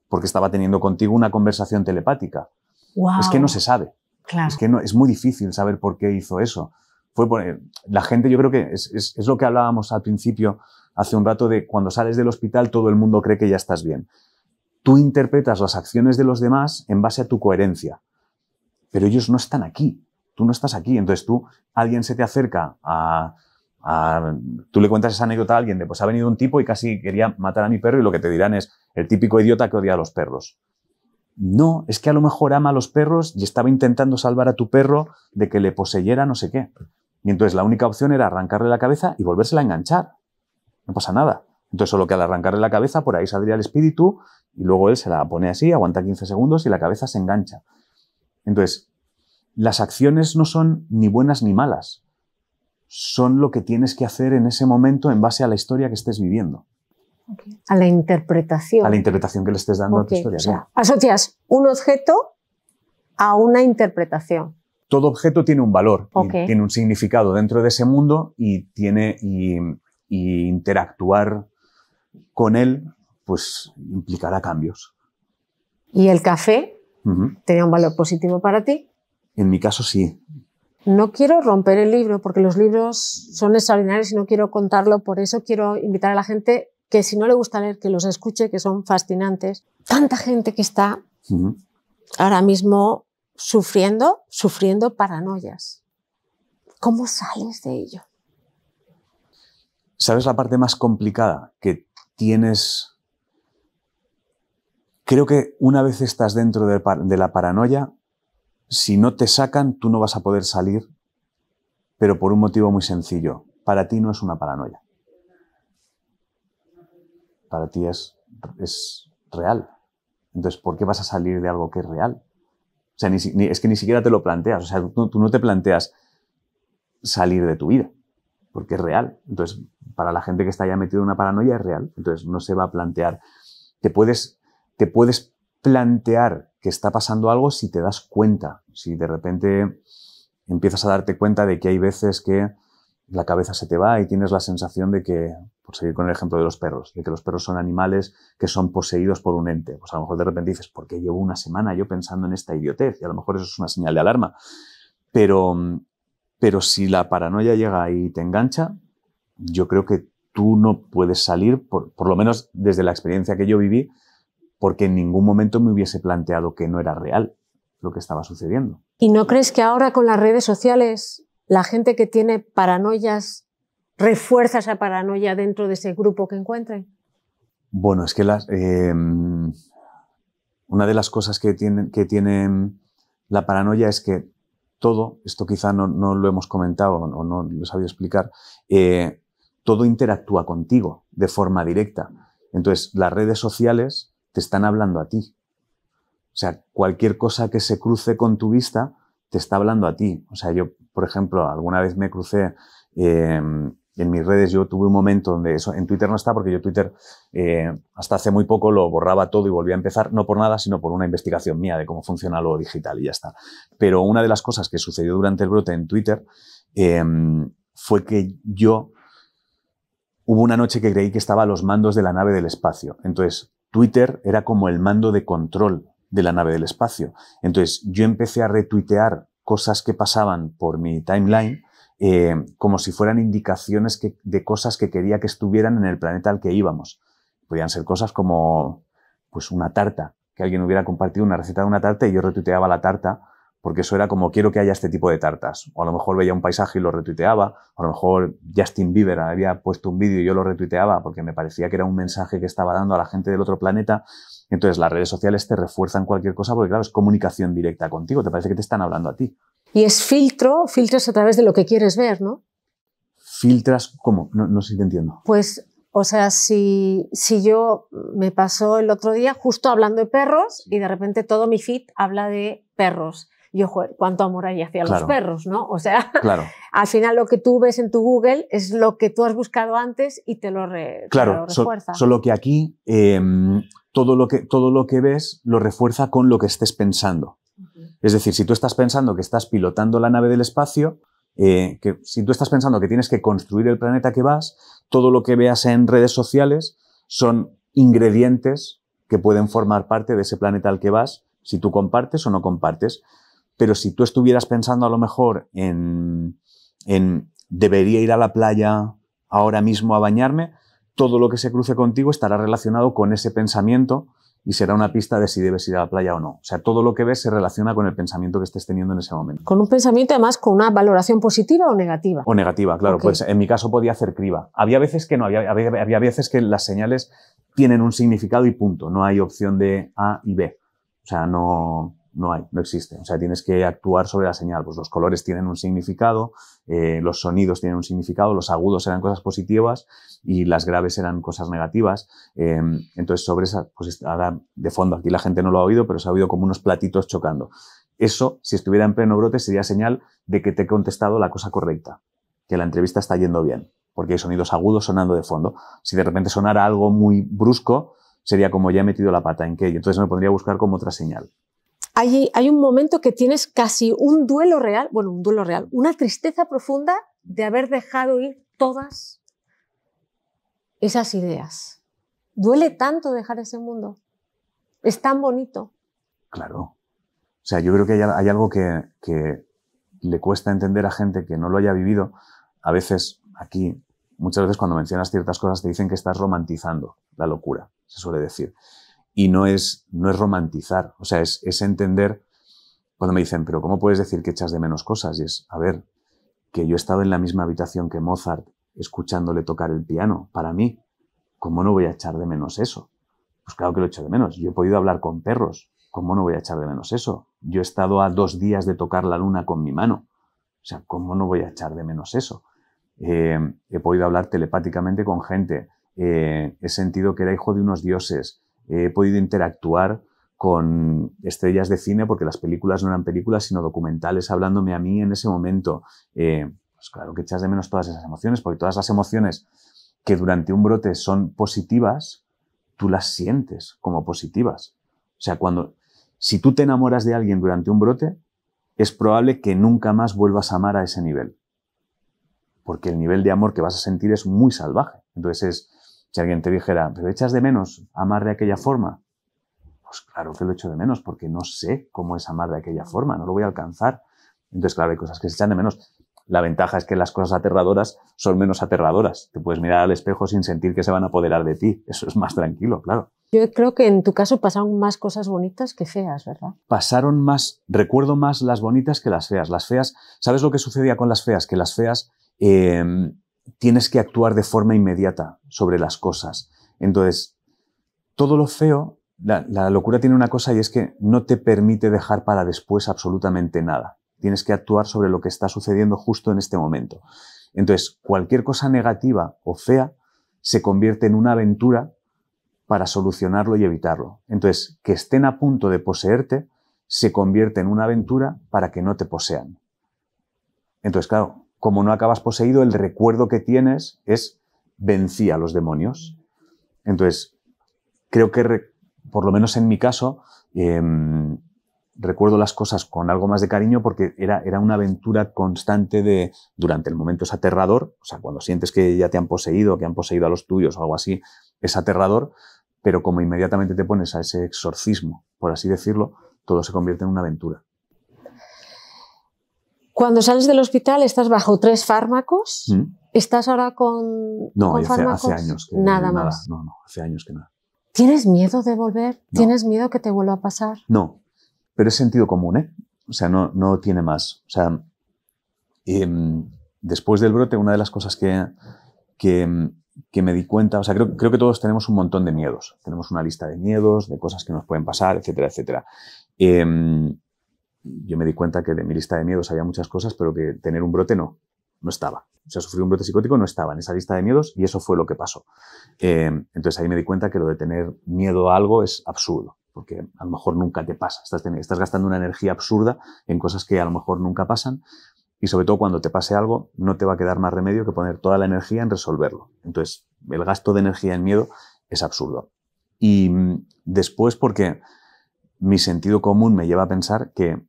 [SPEAKER 1] porque estaba teniendo contigo una conversación telepática. Es que no se sabe. Es que no, es muy difícil saber por qué hizo eso. Fue por, eh, la gente, yo creo que es, lo que hablábamos al principio, hace un rato, de cuando sales del hospital todo el mundo cree que ya estás bien. Tú interpretas las acciones de los demás en base a tu coherencia, pero ellos no están aquí, tú no estás aquí. Entonces tú, alguien se te acerca a, tú le cuentas esa anécdota a alguien de, pues ha venido un tipo y casi quería matar a mi perro y lo que te dirán es el típico idiota que odia a los perros. No, es que a lo mejor ama a los perros y estaba intentando salvar a tu perro de que le poseyera no sé qué. Y entonces la única opción era arrancarle la cabeza y volvérsela a enganchar. No pasa nada. Entonces solo que al arrancarle la cabeza por ahí saldría el espíritu y luego él se la pone así, aguanta 15 segundos y la cabeza se engancha. Entonces, las acciones no son ni buenas ni malas son lo que tienes que hacer en ese momento en base a la historia que estés viviendo.
[SPEAKER 2] A la interpretación. A la
[SPEAKER 1] interpretación que le estés dando a tu historia.
[SPEAKER 2] asocias un objeto a una interpretación.
[SPEAKER 1] Todo objeto tiene un valor, tiene un significado dentro de ese mundo y tiene y, interactuar con él, pues implicará cambios.
[SPEAKER 2] ¿Y el café tenía un valor positivo para ti?
[SPEAKER 1] En mi caso sí.
[SPEAKER 2] No quiero romper el libro porque los libros son extraordinarios y no quiero contarlo, por eso quiero invitar a la gente que si no le gusta leer, que los escuche, que son fascinantes. Tanta gente que está ahora mismo sufriendo, sufriendo paranoias. ¿Cómo sales de ello?
[SPEAKER 1] ¿Sabes la parte más complicada? Que tienes... Creo que una vez estás dentro de la paranoia, si no te sacan, tú no vas a poder salir, pero por un motivo muy sencillo. Para ti no es una paranoia. Para ti es, es real. Entonces, ¿por qué vas a salir de algo que es real? O sea, es que ni siquiera te lo planteas. O sea, tú, no te planteas salir de tu vida, porque es real. Entonces, para la gente que está ya metida en una paranoia, es real. Entonces, no se va a plantear. Te puedes, te puedes plantear que está pasando algo si te das cuenta, si de repente empiezas a darte cuenta de que hay veces que la cabeza se te va y tienes la sensación de que, por seguir con el ejemplo de los perros, de que los perros son animales que son poseídos por un ente. Pues a lo mejor de repente dices, ¿por qué llevo una semana yo pensando en esta idiotez? Y a lo mejor eso es una señal de alarma. Pero, pero si la paranoia llega y te engancha, yo creo que tú no puedes salir, por lo menos desde la experiencia que yo viví, porque en ningún momento me hubiese planteado que no era real lo que estaba sucediendo.
[SPEAKER 2] ¿Y no crees que ahora con las redes sociales la gente que tiene paranoias refuerza esa paranoia dentro de ese grupo que encuentre.
[SPEAKER 1] Bueno, es que em, una de las cosas que tiene, que em, la paranoia es que todo, esto quizá no, lo hemos comentado o no lo he explicar, eh, todo interactúa contigo de forma directa. Entonces, las redes sociales te están hablando a ti. O sea, cualquier cosa que se cruce con tu vista te está hablando a ti. O sea, yo, por ejemplo, alguna vez me crucé em, en mis redes, yo tuve un momento donde eso, en Twitter no está, porque yo Twitter eh, hasta hace muy poco lo borraba todo y volví a empezar, no por nada, sino por una investigación mía de cómo funciona lo digital y ya está. Pero una de las cosas que sucedió durante el brote en Twitter em, fue que yo hubo una noche que creí que estaba a los mandos de la nave del espacio. Entonces, Twitter era como el mando de control de la nave del espacio. Entonces yo empecé a retuitear cosas que pasaban por mi timeline eh, como si fueran indicaciones de cosas que quería que estuvieran en el planeta al que íbamos. Podían ser cosas como pues una tarta, que alguien hubiera compartido una receta de una tarta y yo retuiteaba la tarta porque eso era como quiero que haya este tipo de tartas. O a lo mejor veía un paisaje y lo retuiteaba, o a lo mejor Justin Bieber había puesto un vídeo y yo lo retuiteaba porque me parecía que era un mensaje que estaba dando a la gente del otro planeta. Entonces las redes sociales te refuerzan cualquier cosa porque claro, es comunicación directa contigo, te parece que te están hablando a ti. Y es
[SPEAKER 2] filtro, filtras a través de lo que quieres ver, ¿no?
[SPEAKER 1] Filtras, ¿cómo? No, no sé si te entiendo.
[SPEAKER 2] Pues o sea, si, si, yo me pasó el otro día justo hablando de perros y de repente todo mi feed habla de perros yo, ojo, cuánto amor hay hacia los perros, ¿no? O sea, al final lo que tú ves en tu Google es lo que tú has buscado antes y te lo, re, claro, solo
[SPEAKER 1] que aquí em, todo, lo que, todo lo que ves lo refuerza con lo que estés pensando. Es decir, si tú estás pensando que estás pilotando la nave del espacio, eh, que si tú estás pensando que tienes que construir el planeta que vas, todo lo que veas en redes sociales son ingredientes que pueden formar parte de ese planeta al que vas, si tú compartes o no compartes. Pero si tú estuvieras pensando a lo mejor en, debería ir a la playa ahora mismo a bañarme, todo lo que se cruce contigo estará relacionado con ese pensamiento y será una pista de si debes ir a la playa o no. O sea, todo lo que ves se relaciona con el pensamiento que estés teniendo en ese momento.
[SPEAKER 2] Con un pensamiento, además, con una valoración positiva o negativa.
[SPEAKER 1] O negativa, claro. Pues en mi caso podía hacer criba. Había veces que no, había, veces que las señales tienen un significado y punto. No hay opción de A y B. O sea, no, no hay, no existe. O sea, tienes que actuar sobre la señal. Pues los colores tienen un significado, eh, los sonidos tienen un significado, los agudos eran cosas positivas y las graves eran cosas negativas. Em, entonces, sobre esa, pues ahora de fondo, aquí la gente no lo ha oído, pero se ha oído como unos platitos chocando. Eso, si estuviera en pleno brote, sería señal de que te he contestado la cosa correcta, que la entrevista está yendo bien, porque hay sonidos agudos sonando de fondo. Si de repente sonara algo muy brusco, sería como ya he metido la pata en que, entonces me pondría a buscar como otra señal
[SPEAKER 2] hay, un momento que tienes casi un duelo real, bueno, un duelo real, una tristeza profunda de haber dejado ir todas esas ideas. Duele tanto dejar ese mundo. Es tan bonito.
[SPEAKER 1] Claro. O sea, yo creo que hay, algo que, que, le cuesta entender a gente que no lo haya vivido. A veces, aquí, muchas veces cuando mencionas ciertas cosas te dicen que estás romantizando la locura, se suele decir y no es, no es romantizar, o sea, es, entender cuando me dicen, pero ¿cómo puedes decir que echas de menos cosas? Y es, a ver, que yo he estado en la misma habitación que Mozart escuchándole tocar el piano, para mí, ¿cómo no voy a echar de menos eso? Pues claro que lo echo de menos. Yo he podido hablar con perros, ¿cómo no voy a echar de menos eso? Yo he estado a dos días de tocar la luna con mi mano, o sea, ¿cómo no voy a echar de menos eso? Eh, he podido hablar telepáticamente con gente, eh, he sentido que era hijo de unos dioses, he podido interactuar con estrellas de cine, porque las películas no eran películas, sino documentales, hablándome a mí en ese momento. Eh, pues claro que echas de menos todas esas emociones, porque todas las emociones que durante un brote son positivas, tú las sientes como positivas. O sea, cuando, si tú te enamoras de alguien durante un brote, es probable que nunca más vuelvas a amar a ese nivel. Porque el nivel de amor que vas a sentir es muy salvaje. Entonces es, si alguien te dijera, pero echas de menos amar de aquella forma, pues claro que lo echo de menos porque no sé cómo es amar de aquella forma, no lo voy a alcanzar. Entonces, claro, hay cosas que se echan de menos. La ventaja es que las cosas aterradoras son menos aterradoras. Te puedes mirar al espejo sin sentir que se van a apoderar de ti. Eso es más tranquilo, claro.
[SPEAKER 2] Yo creo que en tu caso pasaron más cosas bonitas que feas, ¿verdad?
[SPEAKER 1] Pasaron más, recuerdo más las bonitas que las feas. Las feas, ¿sabes lo que sucedía con las feas? Que las feas eh, tienes que actuar de forma inmediata sobre las cosas. Entonces, todo lo feo, la, locura tiene una cosa y es que no te permite dejar para después absolutamente nada. Tienes que actuar sobre lo que está sucediendo justo en este momento. Entonces, cualquier cosa negativa o fea se convierte en una aventura para solucionarlo y evitarlo. Entonces, que estén a punto de poseerte se convierte en una aventura para que no te posean. Entonces, claro, como no acabas poseído, el recuerdo que tienes es vencí a los demonios. Entonces, creo que, por lo menos en mi caso, em, recuerdo las cosas con algo más de cariño porque era, era una aventura constante de, durante el momento es aterrador, o sea, cuando sientes que ya te han poseído, que han poseído a los tuyos o algo así, es aterrador, pero como inmediatamente te pones a ese exorcismo, por así decirlo, todo se convierte en una aventura.
[SPEAKER 2] Cuando sales del hospital estás bajo tres fármacos. ¿Mm? ¿Estás ahora con, no, hace, años que nada, más.
[SPEAKER 1] No, no, hace años que nada.
[SPEAKER 2] ¿Tienes miedo de volver? ¿Tienes miedo que te vuelva a pasar?
[SPEAKER 1] No, pero es sentido común, ¿eh? O sea, no, no tiene más. O sea, em, después del brote, una de las cosas que, que, me di cuenta, o sea, creo, que todos tenemos un montón de miedos. Tenemos una lista de miedos, de cosas que nos pueden pasar, etcétera, etcétera. Eh, yo me di cuenta que de mi lista de miedos había muchas cosas, pero que tener un brote no, no estaba. O sea, sufrir un brote psicótico no estaba en esa lista de miedos y eso fue lo que pasó. Eh, entonces ahí me di cuenta que lo de tener miedo a algo es absurdo, porque a lo mejor nunca te pasa. Estás, estás gastando una energía absurda en cosas que a lo mejor nunca pasan y sobre todo cuando te pase algo no te va a quedar más remedio que poner toda la energía en resolverlo. Entonces el gasto de energía en miedo es absurdo. Y mm, después porque mi sentido común me lleva a pensar que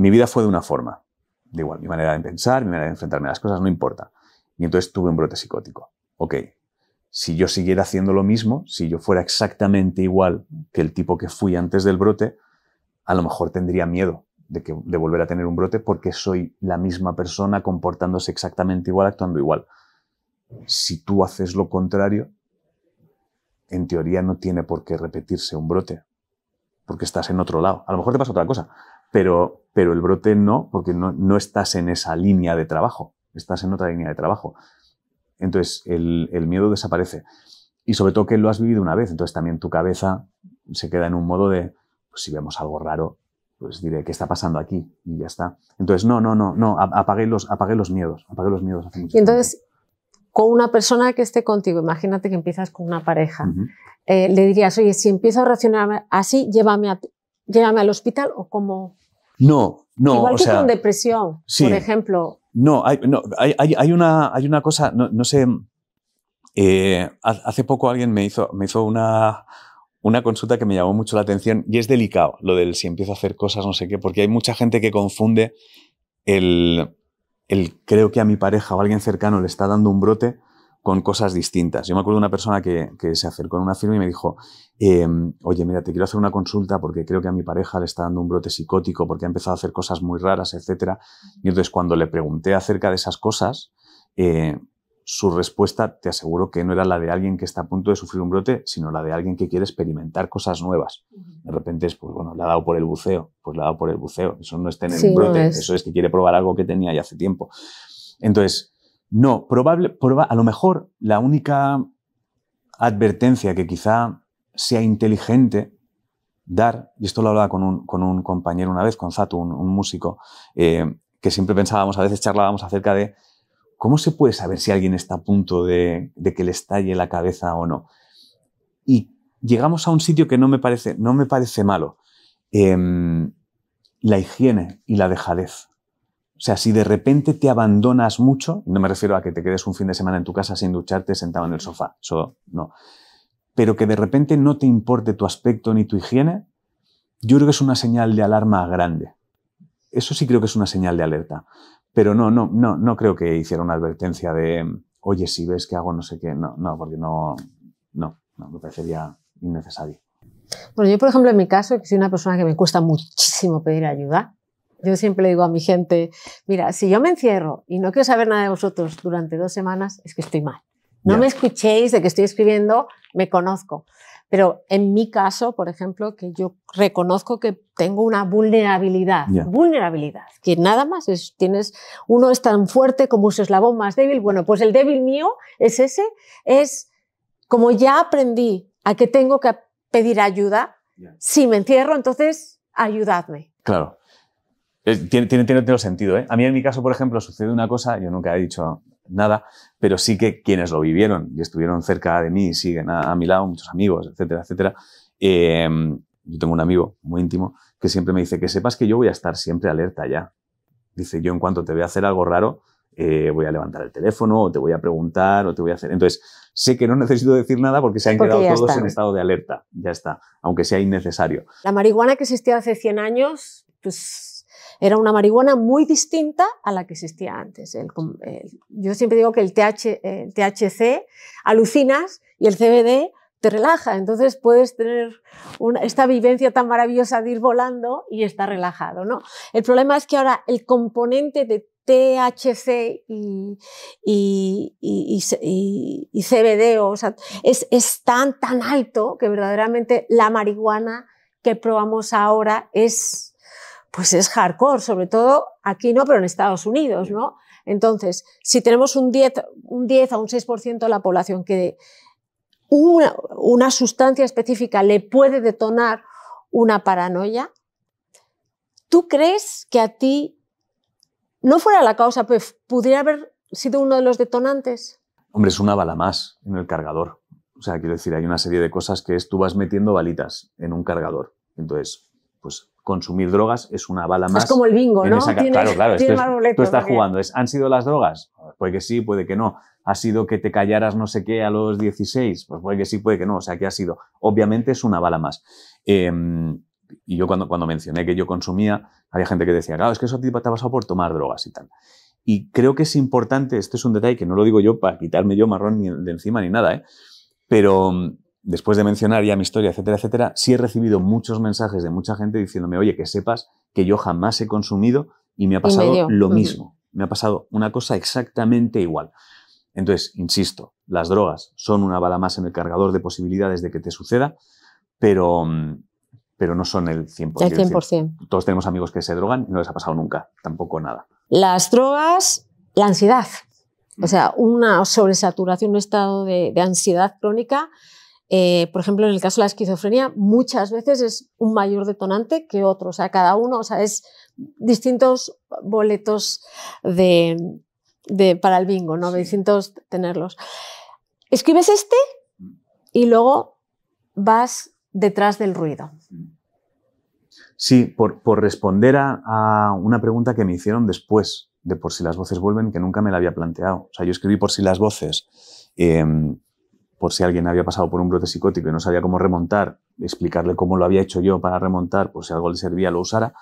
[SPEAKER 1] mi vida fue de una forma. De igual, mi manera de pensar, mi manera de enfrentarme a las cosas, no importa. Y entonces tuve un brote psicótico. Ok, si yo siguiera haciendo lo mismo, si yo fuera exactamente igual que el tipo que fui antes del brote, a lo mejor tendría miedo de, que, de volver a tener un brote porque soy la misma persona comportándose exactamente igual, actuando igual. Si tú haces lo contrario, en teoría no tiene por qué repetirse un brote, porque estás en otro lado. A lo mejor te pasa otra cosa, pero, pero el brote no, porque no, estás en esa línea de trabajo, estás en otra línea de trabajo. Entonces, el, miedo desaparece. Y sobre todo que lo has vivido una vez, entonces también tu cabeza se queda en un modo de, pues si vemos algo raro, pues diré, ¿qué está pasando aquí? Y ya está. Entonces, no, no, no, no, apagué los, apague los miedos, apagué los miedos. y
[SPEAKER 2] entonces, con una persona que esté contigo, imagínate que empiezas con una pareja, eh, le dirías, oye, si empiezo a reaccionar así, llévame a, llévame al hospital o cómo
[SPEAKER 1] No, no. Igual que con
[SPEAKER 2] depresión, por ejemplo.
[SPEAKER 1] No, hay, no, una, hay una cosa, no, sé, eh, hace poco alguien me hizo, me hizo una, una consulta que me llamó mucho la atención y es delicado lo del si empiezo a hacer cosas, no sé qué, porque hay mucha gente que confunde el, el creo que a mi pareja o a alguien cercano le está dando un brote con cosas distintas. Yo me acuerdo de una persona que, se acercó a una firma y me dijo, em, oye, mira, te quiero hacer una consulta porque creo que a mi pareja le está dando un brote psicótico porque ha empezado a hacer cosas muy raras, etc. Y entonces cuando le pregunté acerca de esas cosas, eh, su respuesta te aseguro que no era la de alguien que está a punto de sufrir un brote, sino la de alguien que quiere experimentar cosas nuevas. De repente es, pues bueno, le ha dado por el buceo, pues le ha dado por el buceo. Eso no es tener un brote, eso es que quiere probar algo que tenía ya hace tiempo. Entonces, no, probable, a lo mejor la única advertencia que quizá sea inteligente dar, y esto lo hablaba con un, con un compañero una vez, con Zatu, un, músico, eh, que siempre pensábamos, a veces charlábamos acerca de cómo se puede saber si alguien está a punto de, que le estalle la cabeza o no. Y llegamos a un sitio que no me parece, no me parece malo. Em, la higiene y la dejadez. O sea, si de repente te abandonas mucho, no me refiero a que te quedes un fin de semana en tu casa sin ducharte sentado en el sofá, eso no, pero que de repente no te importe tu aspecto ni tu higiene, yo creo que es una señal de alarma grande. Eso sí creo que es una señal de alerta. Pero no, no, no, no creo que hiciera una advertencia de, oye, si ves que hago no sé qué, no, no, porque no, no, no me parecería innecesario.
[SPEAKER 2] Bueno, yo, por ejemplo, en mi caso, que soy una persona que me cuesta muchísimo pedir ayuda, yo siempre digo a mi gente, mira, si yo me encierro y no quiero saber nada de vosotros durante dos semanas, es que estoy mal. No me escuchéis de que estoy escribiendo, me conozco. Pero en mi caso, por ejemplo, que yo reconozco que tengo una vulnerabilidad, vulnerabilidad, que nada más tienes, uno es tan fuerte como su eslabón más débil. Bueno, pues el débil mío es ese, es como ya aprendí a que tengo que pedir ayuda, si me encierro, entonces ayudadme.
[SPEAKER 1] Claro. Eh, tiene, tiene, tiene, sentido. ¿eh? A mí en mi caso, por ejemplo, sucede una cosa, yo nunca he dicho nada, pero sí que quienes lo vivieron y estuvieron cerca de mí, siguen a, mi lado, muchos amigos, etcétera, etcétera. Em, yo tengo un amigo muy íntimo que siempre me dice que sepas que yo voy a estar siempre alerta ya. Dice, yo en cuanto te voy a hacer algo raro, eh, voy a levantar el teléfono o te voy a preguntar o te voy a hacer. Entonces, sé que no necesito decir nada porque se han quedado todos en estado de alerta. Ya está, aunque sea innecesario.
[SPEAKER 2] La marihuana que existía hace 100 años, pues era una marihuana muy distinta a la que existía antes. yo siempre digo que el, THC alucinas y el CBD te relaja. Entonces puedes tener esta vivencia tan maravillosa de ir volando y estar relajado. ¿no? El problema es que ahora el componente de THC y, CBD es, tan alto que verdaderamente la marihuana que probamos ahora es pues es hardcore, sobre todo aquí no, pero en Estados Unidos, ¿no? Entonces, si tenemos un 10, un 10 a un 6% de la población que una, una sustancia específica le puede detonar una paranoia, ¿tú crees que a ti no fuera la causa, pues pudiera haber sido uno de los detonantes?
[SPEAKER 1] Hombre, es una bala más en el cargador. O sea, quiero decir, hay una serie de cosas que es tú vas metiendo balitas en un cargador. Entonces, pues consumir drogas es una bala más. Es como el bingo, ¿no? claro, claro. es, tú estás jugando. Es, ¿Han sido las drogas? Puede que sí, puede que no. ¿Ha sido que te callaras no sé qué a los 16? Pues puede que sí, puede que no. O sea, que ha sido? Obviamente es una bala más. Em, y yo cuando, cuando mencioné que yo consumía, había gente que decía, claro, es que eso te ha pasado por tomar drogas y tal. Y creo que es importante, este es un detalle que no lo digo yo para quitarme yo marrón ni de encima ni nada, ¿eh? pero después de mencionar ya mi historia, etcétera, etcétera, sí he recibido muchos mensajes de mucha gente diciéndome, oye, que sepas que yo jamás he consumido y me ha pasado lo mismo. Me ha pasado una cosa exactamente igual. Entonces, insisto, las drogas son una bala más en el cargador de posibilidades de que te suceda, pero, mm, pero no son el 100%. 100%. todos tenemos amigos que se drogan y no les ha pasado nunca, tampoco nada.
[SPEAKER 2] Las drogas, la ansiedad, o sea, una sobresaturación, un estado de ansiedad crónica eh, por ejemplo, en el caso de la esquizofrenia, muchas veces es un mayor detonante que otro. O sea, cada uno, o sea, es distintos boletos para el bingo, ¿no? distintos tenerlos. Escribes este y luego vas detrás del ruido.
[SPEAKER 1] Sí, por, responder a, una pregunta que me hicieron después de Por si las voces vuelven, que nunca me la había planteado. O sea, yo escribí Por si las voces. Em, por si alguien había pasado por un brote psicótico y no sabía cómo remontar, explicarle cómo lo había hecho yo para remontar, por si algo le servía, lo usara.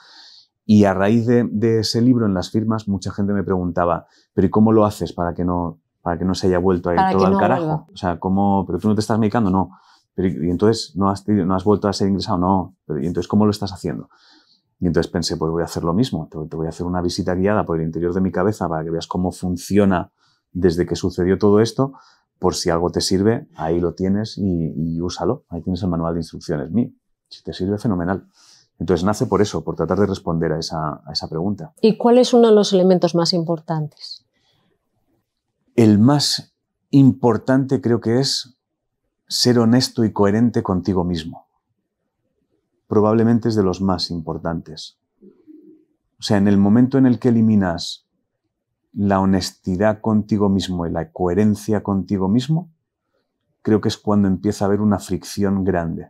[SPEAKER 1] Y a raíz de, ese libro, en las firmas, mucha gente me preguntaba, pero cómo lo haces para que no, para que no se haya vuelto a ir todo al carajo? O sea, ¿cómo, pero tú no te estás medicando? No. y entonces, ¿no has, ¿no has vuelto a ser ingresado? No. Pero, ¿y entonces cómo lo estás haciendo? Y entonces pensé, pues voy a hacer lo mismo, te, voy a hacer una visita guiada por el interior de mi cabeza para que veas cómo funciona desde que sucedió todo esto, por si algo te sirve, ahí lo tienes y, úsalo. Ahí tienes el manual de instrucciones mío. Si te sirve, fenomenal. Entonces nace por eso, por tratar de responder a esa, a esa pregunta.
[SPEAKER 2] ¿Y cuál es uno de los elementos más importantes?
[SPEAKER 1] El más importante creo que es ser honesto y coherente contigo mismo. Probablemente es de los más importantes. O sea, en el momento en el que eliminas la honestidad contigo mismo y la coherencia contigo mismo, creo que es cuando empieza a haber una fricción grande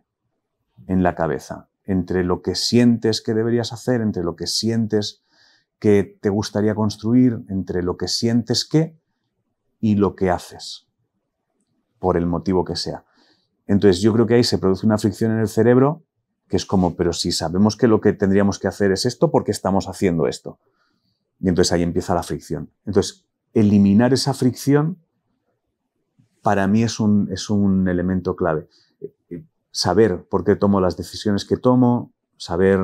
[SPEAKER 1] en la cabeza, entre lo que sientes que deberías hacer, entre lo que sientes que te gustaría construir, entre lo que sientes que y lo que haces, por el motivo que sea. Entonces yo creo que ahí se produce una fricción en el cerebro que es como, pero si sabemos que lo que tendríamos que hacer es esto, ¿por qué estamos haciendo esto? Y entonces ahí empieza la fricción. Entonces, eliminar esa fricción para mí es un, elemento clave. Eh, eh, saber por qué tomo las decisiones que tomo, saber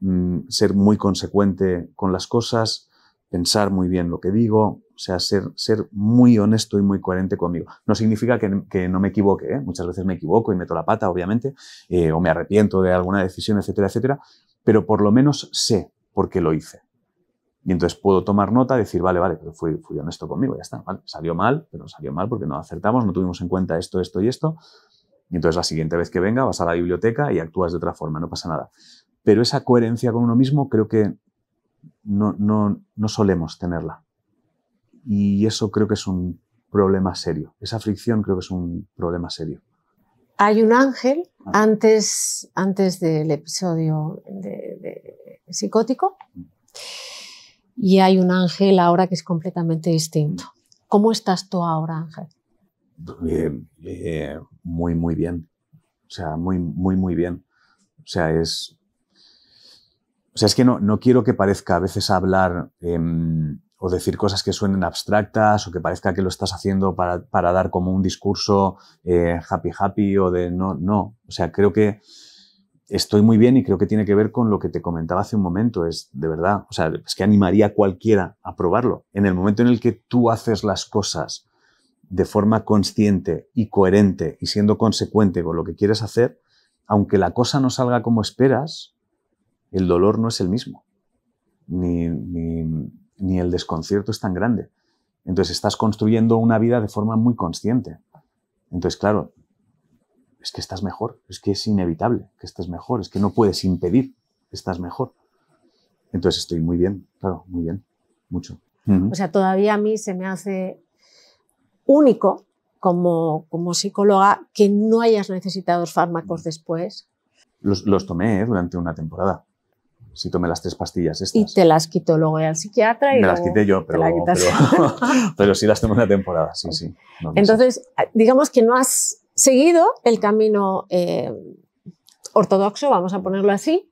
[SPEAKER 1] mm, ser muy consecuente con las cosas, pensar muy bien lo que digo, o sea, ser, ser muy honesto y muy coherente conmigo. No significa que, no me equivoque, ¿eh? muchas veces me equivoco y meto la pata, obviamente, o me arrepiento de alguna decisión, etcétera, etcétera, pero por lo menos sé por qué lo hice. Y entonces puedo tomar nota, decir, vale, vale, pero fui, fui honesto conmigo, ya está, salió mal, pero salió mal porque no acertamos, no tuvimos en cuenta esto, esto y esto. Y entonces la siguiente vez que venga vas a la biblioteca y actúas de otra forma, no pasa nada. Pero esa coherencia con uno mismo creo que no, no, no solemos tenerla. Y eso creo que es un problema serio. Esa fricción creo que es un problema serio.
[SPEAKER 2] Hay un ángel ah. antes, antes del episodio de, psicótico. Mm y hay un ángel ahora que es completamente distinto. ¿Cómo estás tú ahora, Ángel?
[SPEAKER 1] Eh, muy, muy bien. O sea, muy, muy, muy bien. O sea, es. O sea, es que no, no quiero que parezca a veces hablar em, o decir cosas que suenen abstractas o que parezca que lo estás haciendo para, dar como un discurso eh, happy, happy o de no, no. O sea, creo que estoy muy bien y creo que tiene que ver con lo que te comentaba hace un momento. Es de verdad, o sea, es que animaría a cualquiera a probarlo. En el momento en el que tú haces las cosas de forma consciente y coherente y siendo consecuente con lo que quieres hacer, aunque la cosa no salga como esperas, el dolor no es el mismo. Ni, ni el desconcierto es tan grande. Entonces estás construyendo una vida de forma muy consciente. Entonces, claro, es que estás mejor, es que es inevitable que estés mejor, es que no puedes impedir que estás mejor. Entonces estoy muy bien, claro, muy bien, mucho. O sea,
[SPEAKER 2] todavía a mí se me hace único como, como psicóloga que no hayas necesitado fármacos después.
[SPEAKER 1] Los, tomé ¿eh? durante una temporada. Sí tomé las tres pastillas Y
[SPEAKER 2] te las quitó luego al psiquiatra. Y me las quité yo, pero,
[SPEAKER 1] pero, sí las tomé una temporada, sí, sí.
[SPEAKER 2] Entonces, digamos que no has seguido el camino eh, ortodoxo, vamos a ponerlo así,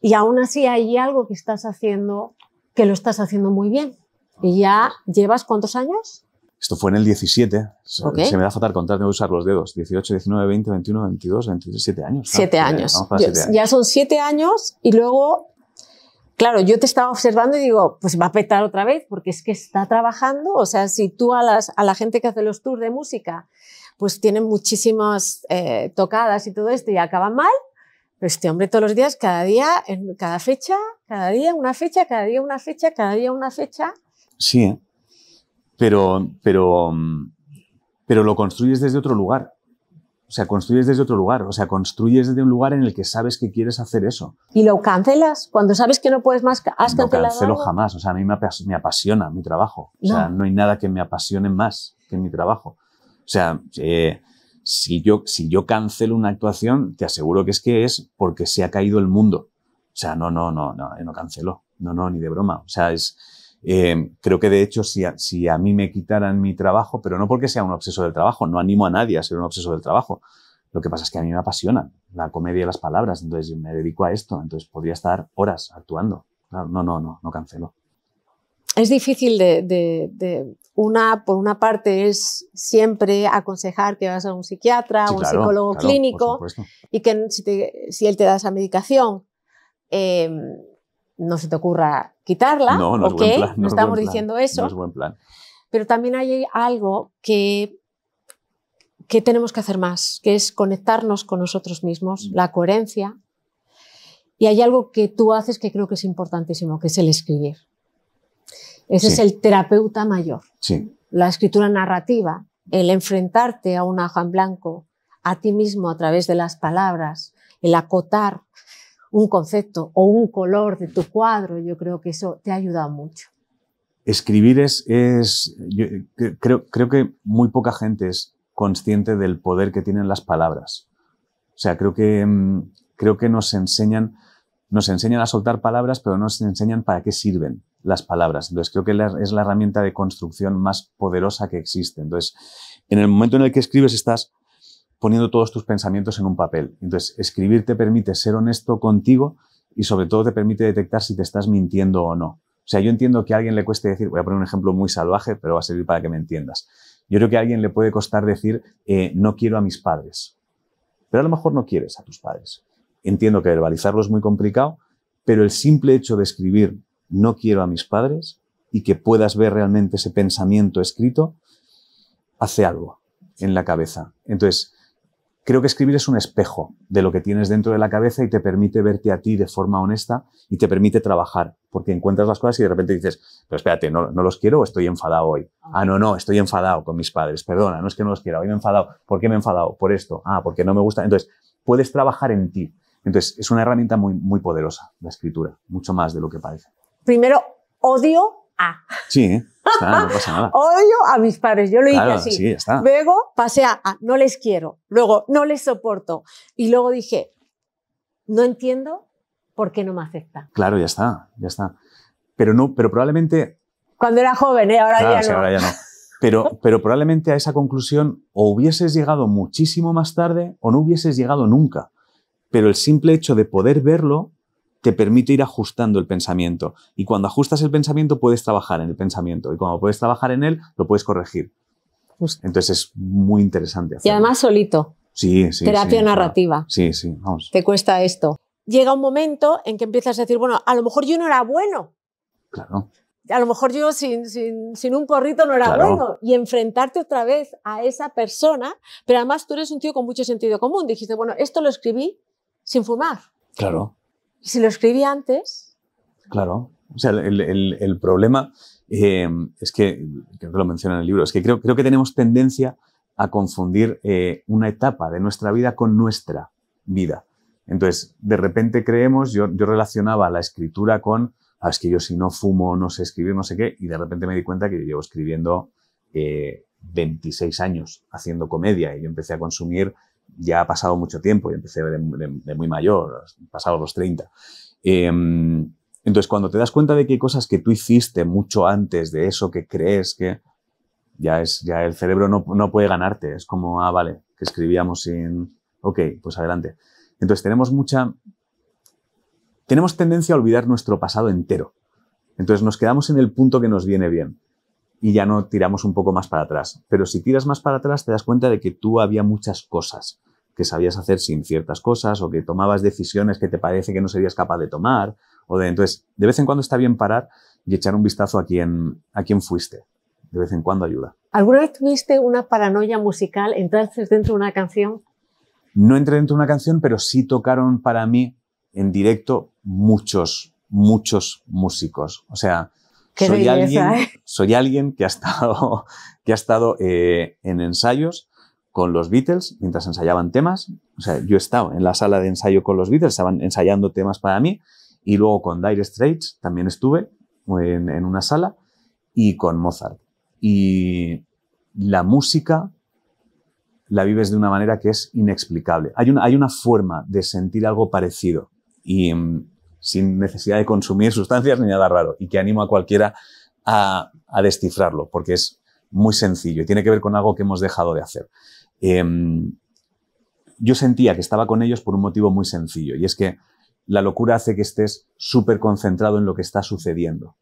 [SPEAKER 2] y aún así hay algo que estás haciendo que lo estás haciendo muy bien. ¿Y ya llevas cuántos años?
[SPEAKER 1] Esto fue en el 17. Se me da fatal contar, tengo que usar los dedos. 18, 19, 20, 21, 22, 23, 7 años. 7 años. siete años. Ya
[SPEAKER 2] son 7 años y luego, claro, yo te estaba observando y digo, pues va a petar otra vez porque es que está trabajando. O sea, si tú a, las, a la gente que hace los tours de música pues tienen muchísimas eh, tocadas y todo esto y acaban mal, pero este hombre todos los días, cada día, en cada fecha, cada día una fecha, cada día una fecha, cada día una fecha.
[SPEAKER 1] Sí, ¿eh? pero, pero, mm, pero lo construyes desde otro lugar. O sea, construyes desde otro lugar, o sea, construyes desde un lugar en el que sabes que quieres hacer eso.
[SPEAKER 2] ¿Y lo cancelas? Cuando sabes que no puedes más, has no cancelado. No cancelo jamás,
[SPEAKER 1] o sea, a mí me, me apasiona mi trabajo. O sea, no hay nada que me apasione más que mi trabajo. O sea, eh, si, yo, si yo cancelo una actuación, te aseguro que es que es porque se ha caído el mundo. O sea, no, no, no, no, eh, no cancelo. No, no, ni de broma. O sea, es, eh, creo que de hecho, si a, mí me quitaran mi trabajo, pero no porque sea un obseso del trabajo, no animo a nadie a ser un obseso del trabajo. Lo que pasa es que a mí me apasiona la comedia y las palabras, entonces me dedico a esto, entonces podría estar horas actuando. no, no, no, no cancelo
[SPEAKER 2] es difícil de, una, por una parte es siempre aconsejar que vas a un psiquiatra, un psicólogo clínico, y que si, él te da esa medicación, em, no se te ocurra quitarla, no, no, no, estamos diciendo eso. buen plan. Pero también hay algo que, que tenemos que hacer más, que es conectarnos con nosotros mismos, mm. la coherencia. Y hay algo que tú haces que creo que es importantísimo, que es el escribir. Ese es el terapeuta mayor. Sí. La escritura narrativa, el enfrentarte a un ajo en blanco, a ti mismo a través de las palabras, el acotar un concepto o un color de tu cuadro, yo creo que eso te ha ayudado mucho.
[SPEAKER 1] Escribir es, es creo, creo que muy poca gente es consciente del poder que tienen las palabras. O sea, creo que, mm, creo que nos enseñan nos enseñan a soltar palabras, pero no nos enseñan para qué sirven las palabras. Entonces, creo que es la herramienta de construcción más poderosa que existe. Entonces, en el momento en el que escribes, estás poniendo todos tus pensamientos en un papel. Entonces, escribir te permite ser honesto contigo y sobre todo te permite detectar si te estás mintiendo o no. O sea, yo entiendo que a alguien le cueste decir, voy a poner un ejemplo muy salvaje, pero va a servir para que me entiendas. Yo creo que a alguien le puede costar decir, eh, no quiero a mis padres. Pero a lo mejor no quieres a tus padres. Entiendo que verbalizarlo es muy complicado, pero el simple hecho de escribir no quiero a mis padres y que puedas ver realmente ese pensamiento escrito, hace algo en la cabeza. Entonces, creo que escribir es un espejo de lo que tienes dentro de la cabeza y te permite verte a ti de forma honesta y te permite trabajar, porque encuentras las cosas y de repente dices, pero espérate, no, los quiero o estoy enfadado hoy. Ah, no, no, estoy enfadado con mis padres, perdona, no es que no los quiera, hoy me he enfadado. ¿Por qué me he enfadado? Por esto. Ah, porque no me gusta. Entonces, puedes trabajar en ti. Entonces, es una herramienta muy, muy poderosa la escritura, mucho más de lo que parece.
[SPEAKER 2] Primero, odio a.
[SPEAKER 1] Sí, ¿eh? está, no pasa nada.
[SPEAKER 2] odio a mis padres, yo lo así. Luego pasé a, no les quiero, luego no les soporto y luego dije, no entiendo por qué no me acepta.
[SPEAKER 1] Claro, ya está, ya está. Pero no, pero probablemente
[SPEAKER 2] cuando era joven, ¿eh? ahora, ya no. ahora
[SPEAKER 1] ya no. Pero, pero probablemente a esa conclusión o hubieses llegado muchísimo más tarde o no hubieses llegado nunca pero el simple hecho de poder verlo te permite ir ajustando el pensamiento. Y cuando ajustas el pensamiento, puedes trabajar en el pensamiento. Y cuando puedes trabajar en él, lo puedes corregir. Entonces es muy interesante. Y además solito. Sí, sí. Terapia narrativa. Sí, sí, vamos.
[SPEAKER 2] Te cuesta esto. Llega un momento en que empiezas a decir, bueno, a lo mejor yo no era bueno. Claro. A lo mejor yo sin, sin, un porrito no era bueno. Y enfrentarte otra vez a esa persona, pero además tú eres un tío con mucho sentido común. Dijiste, bueno, esto lo escribí sin fumar. Claro. Y si lo escribí antes.
[SPEAKER 1] Claro. O sea, el, problema eh, es que, creo que lo menciona en el libro, es que creo, creo que tenemos tendencia a confundir eh, una etapa de nuestra vida con nuestra vida. Entonces, de repente creemos, yo, relacionaba la escritura con, ah, es que yo si no fumo, no sé escribir, no sé qué, y de repente me di cuenta que yo llevo escribiendo 26 eh, años haciendo comedia y yo empecé a consumir ya ha pasado mucho tiempo, y empecé de, muy mayor, pasados los 30. Em, entonces, cuando te das cuenta de que hay cosas que tú hiciste mucho antes de eso que crees que ya es, ya el cerebro no, no puede ganarte, es como, ah, vale, que escribíamos sin, ok, pues adelante. Entonces, tenemos mucha, tenemos tendencia a olvidar nuestro pasado entero. Entonces, nos quedamos en el punto que nos viene bien y ya no tiramos un poco más para atrás. Pero si tiras más para atrás te das cuenta de que tú había muchas cosas que sabías hacer sin ciertas cosas o que tomabas decisiones que te parece que no serías capaz de tomar. O de, entonces, de vez en cuando está bien parar y echar un vistazo a quién, a quién fuiste. De vez en cuando ayuda.
[SPEAKER 2] ¿Alguna vez tuviste una paranoia musical? entonces, dentro de una canción?
[SPEAKER 1] No entré dentro de una canción, pero sí tocaron para mí en directo muchos, muchos músicos. O sea, ¿eh? soy, alguien, que ha estado, que ha estado eh, en ensayos con los Beatles mientras ensayaban temas. O sea, yo he estado en la sala de ensayo con los Beatles, estaban ensayando temas para mí. Y luego con Dire Straits también estuve eh, en, una sala y con Mozart. Y la música la vives de una manera que es inexplicable. Hay una, hay una forma de sentir algo parecido. Y, mm, sin necesidad de consumir sustancias ni nada raro, y que animo a cualquiera a, descifrarlo, porque es muy sencillo y tiene que ver con algo que hemos dejado de hacer. Em, yo sentía que estaba con ellos por un motivo muy sencillo, y es que la locura hace que estés súper concentrado en lo que está sucediendo.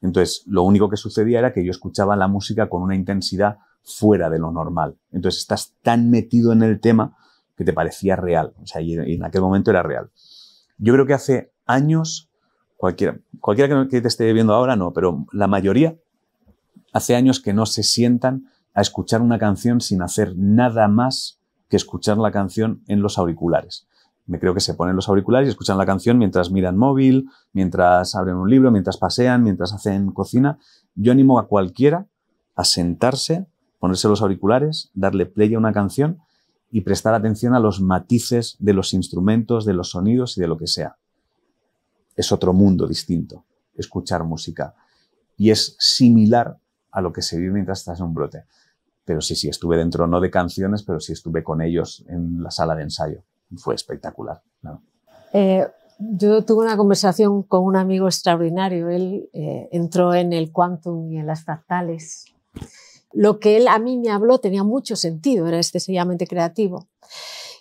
[SPEAKER 1] Entonces, lo único que sucedía era que yo escuchaba la música con una intensidad fuera de lo normal. Entonces, estás tan metido en el tema que te parecía real. O sea, y en aquel momento era real. Yo creo que hace años, cualquiera, cualquiera que te esté viendo ahora no, pero la mayoría hace años que no se sientan a escuchar una canción sin hacer nada más que escuchar la canción en los auriculares. Me creo que se ponen los auriculares y escuchan la canción mientras miran móvil, mientras abren un libro, mientras pasean, mientras hacen cocina. Yo animo a cualquiera a sentarse, ponerse los auriculares, darle play a una canción y prestar atención a los matices de los instrumentos, de los sonidos y de lo que sea es otro mundo distinto, escuchar música. Y es similar a lo que se vive mientras estás en un brote. Pero sí, sí, estuve dentro, no de canciones, pero sí estuve con ellos en la sala de ensayo. Fue espectacular.
[SPEAKER 2] Eh, yo tuve una conversación con un amigo extraordinario. Él eh, entró en el quantum y en las fractales. Lo que él a mí me habló tenía mucho sentido, era excesivamente creativo.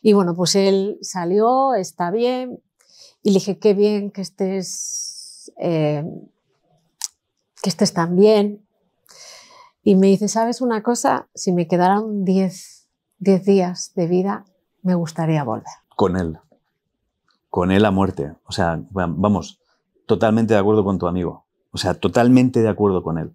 [SPEAKER 2] Y bueno, pues él salió, está bien, y le dije, qué bien que estés, eh, que estés tan bien. Y me dice, ¿sabes una cosa? Si me quedaran 10 días de vida, me gustaría volver.
[SPEAKER 1] Con él. Con él a muerte. O sea, vamos, totalmente de acuerdo con tu amigo. O sea, totalmente de acuerdo con él.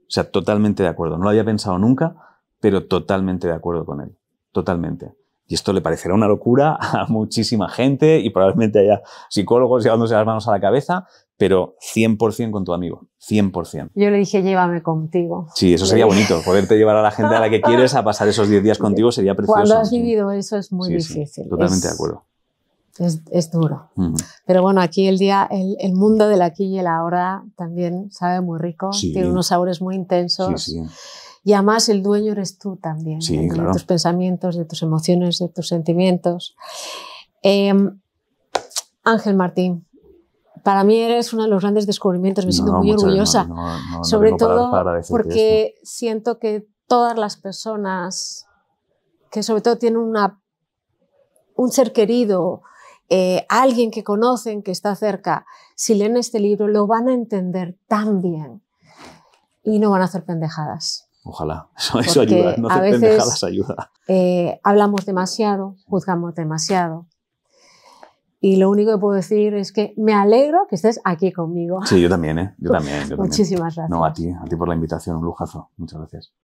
[SPEAKER 1] O sea, totalmente de acuerdo. No lo había pensado nunca, pero totalmente de acuerdo con él. Totalmente. Y esto le parecerá una locura a muchísima gente y probablemente haya psicólogos llevándose las manos a la cabeza, pero 100% con tu amigo, 100%.
[SPEAKER 2] Yo le dije, llévame contigo.
[SPEAKER 1] Sí, eso sería bonito, poderte llevar a la gente a la que quieres a pasar esos 10 días contigo sería precioso. Cuando has
[SPEAKER 2] vivido eso es muy difícil. totalmente de acuerdo. Es, duro. Pero bueno, aquí el día, el, mundo del aquí y el ahora también sabe muy rico, tiene unos sabores muy intensos. Sí, sí. Y además el dueño eres tú también, de tus pensamientos, de tus emociones, de tus sentimientos. Em, Ángel Martín, para mí eres uno de los grandes descubrimientos, me siento muy orgullosa, sobre todo porque siento que todas las personas que sobre todo tienen una, un ser querido, eh, alguien que conocen, que está cerca, si leen este libro lo van a entender tan bien y no van a hacer pendejadas.
[SPEAKER 1] Ojalá, eso, ayuda, no a veces, ayuda.
[SPEAKER 2] Eh, hablamos demasiado, juzgamos demasiado. Y lo único que puedo decir es que me alegro que estés aquí conmigo. Sí, yo
[SPEAKER 1] también, ¿eh? Yo también. Muchísimas gracias. No, a ti, a ti por la invitación, un lujazo. Muchas gracias.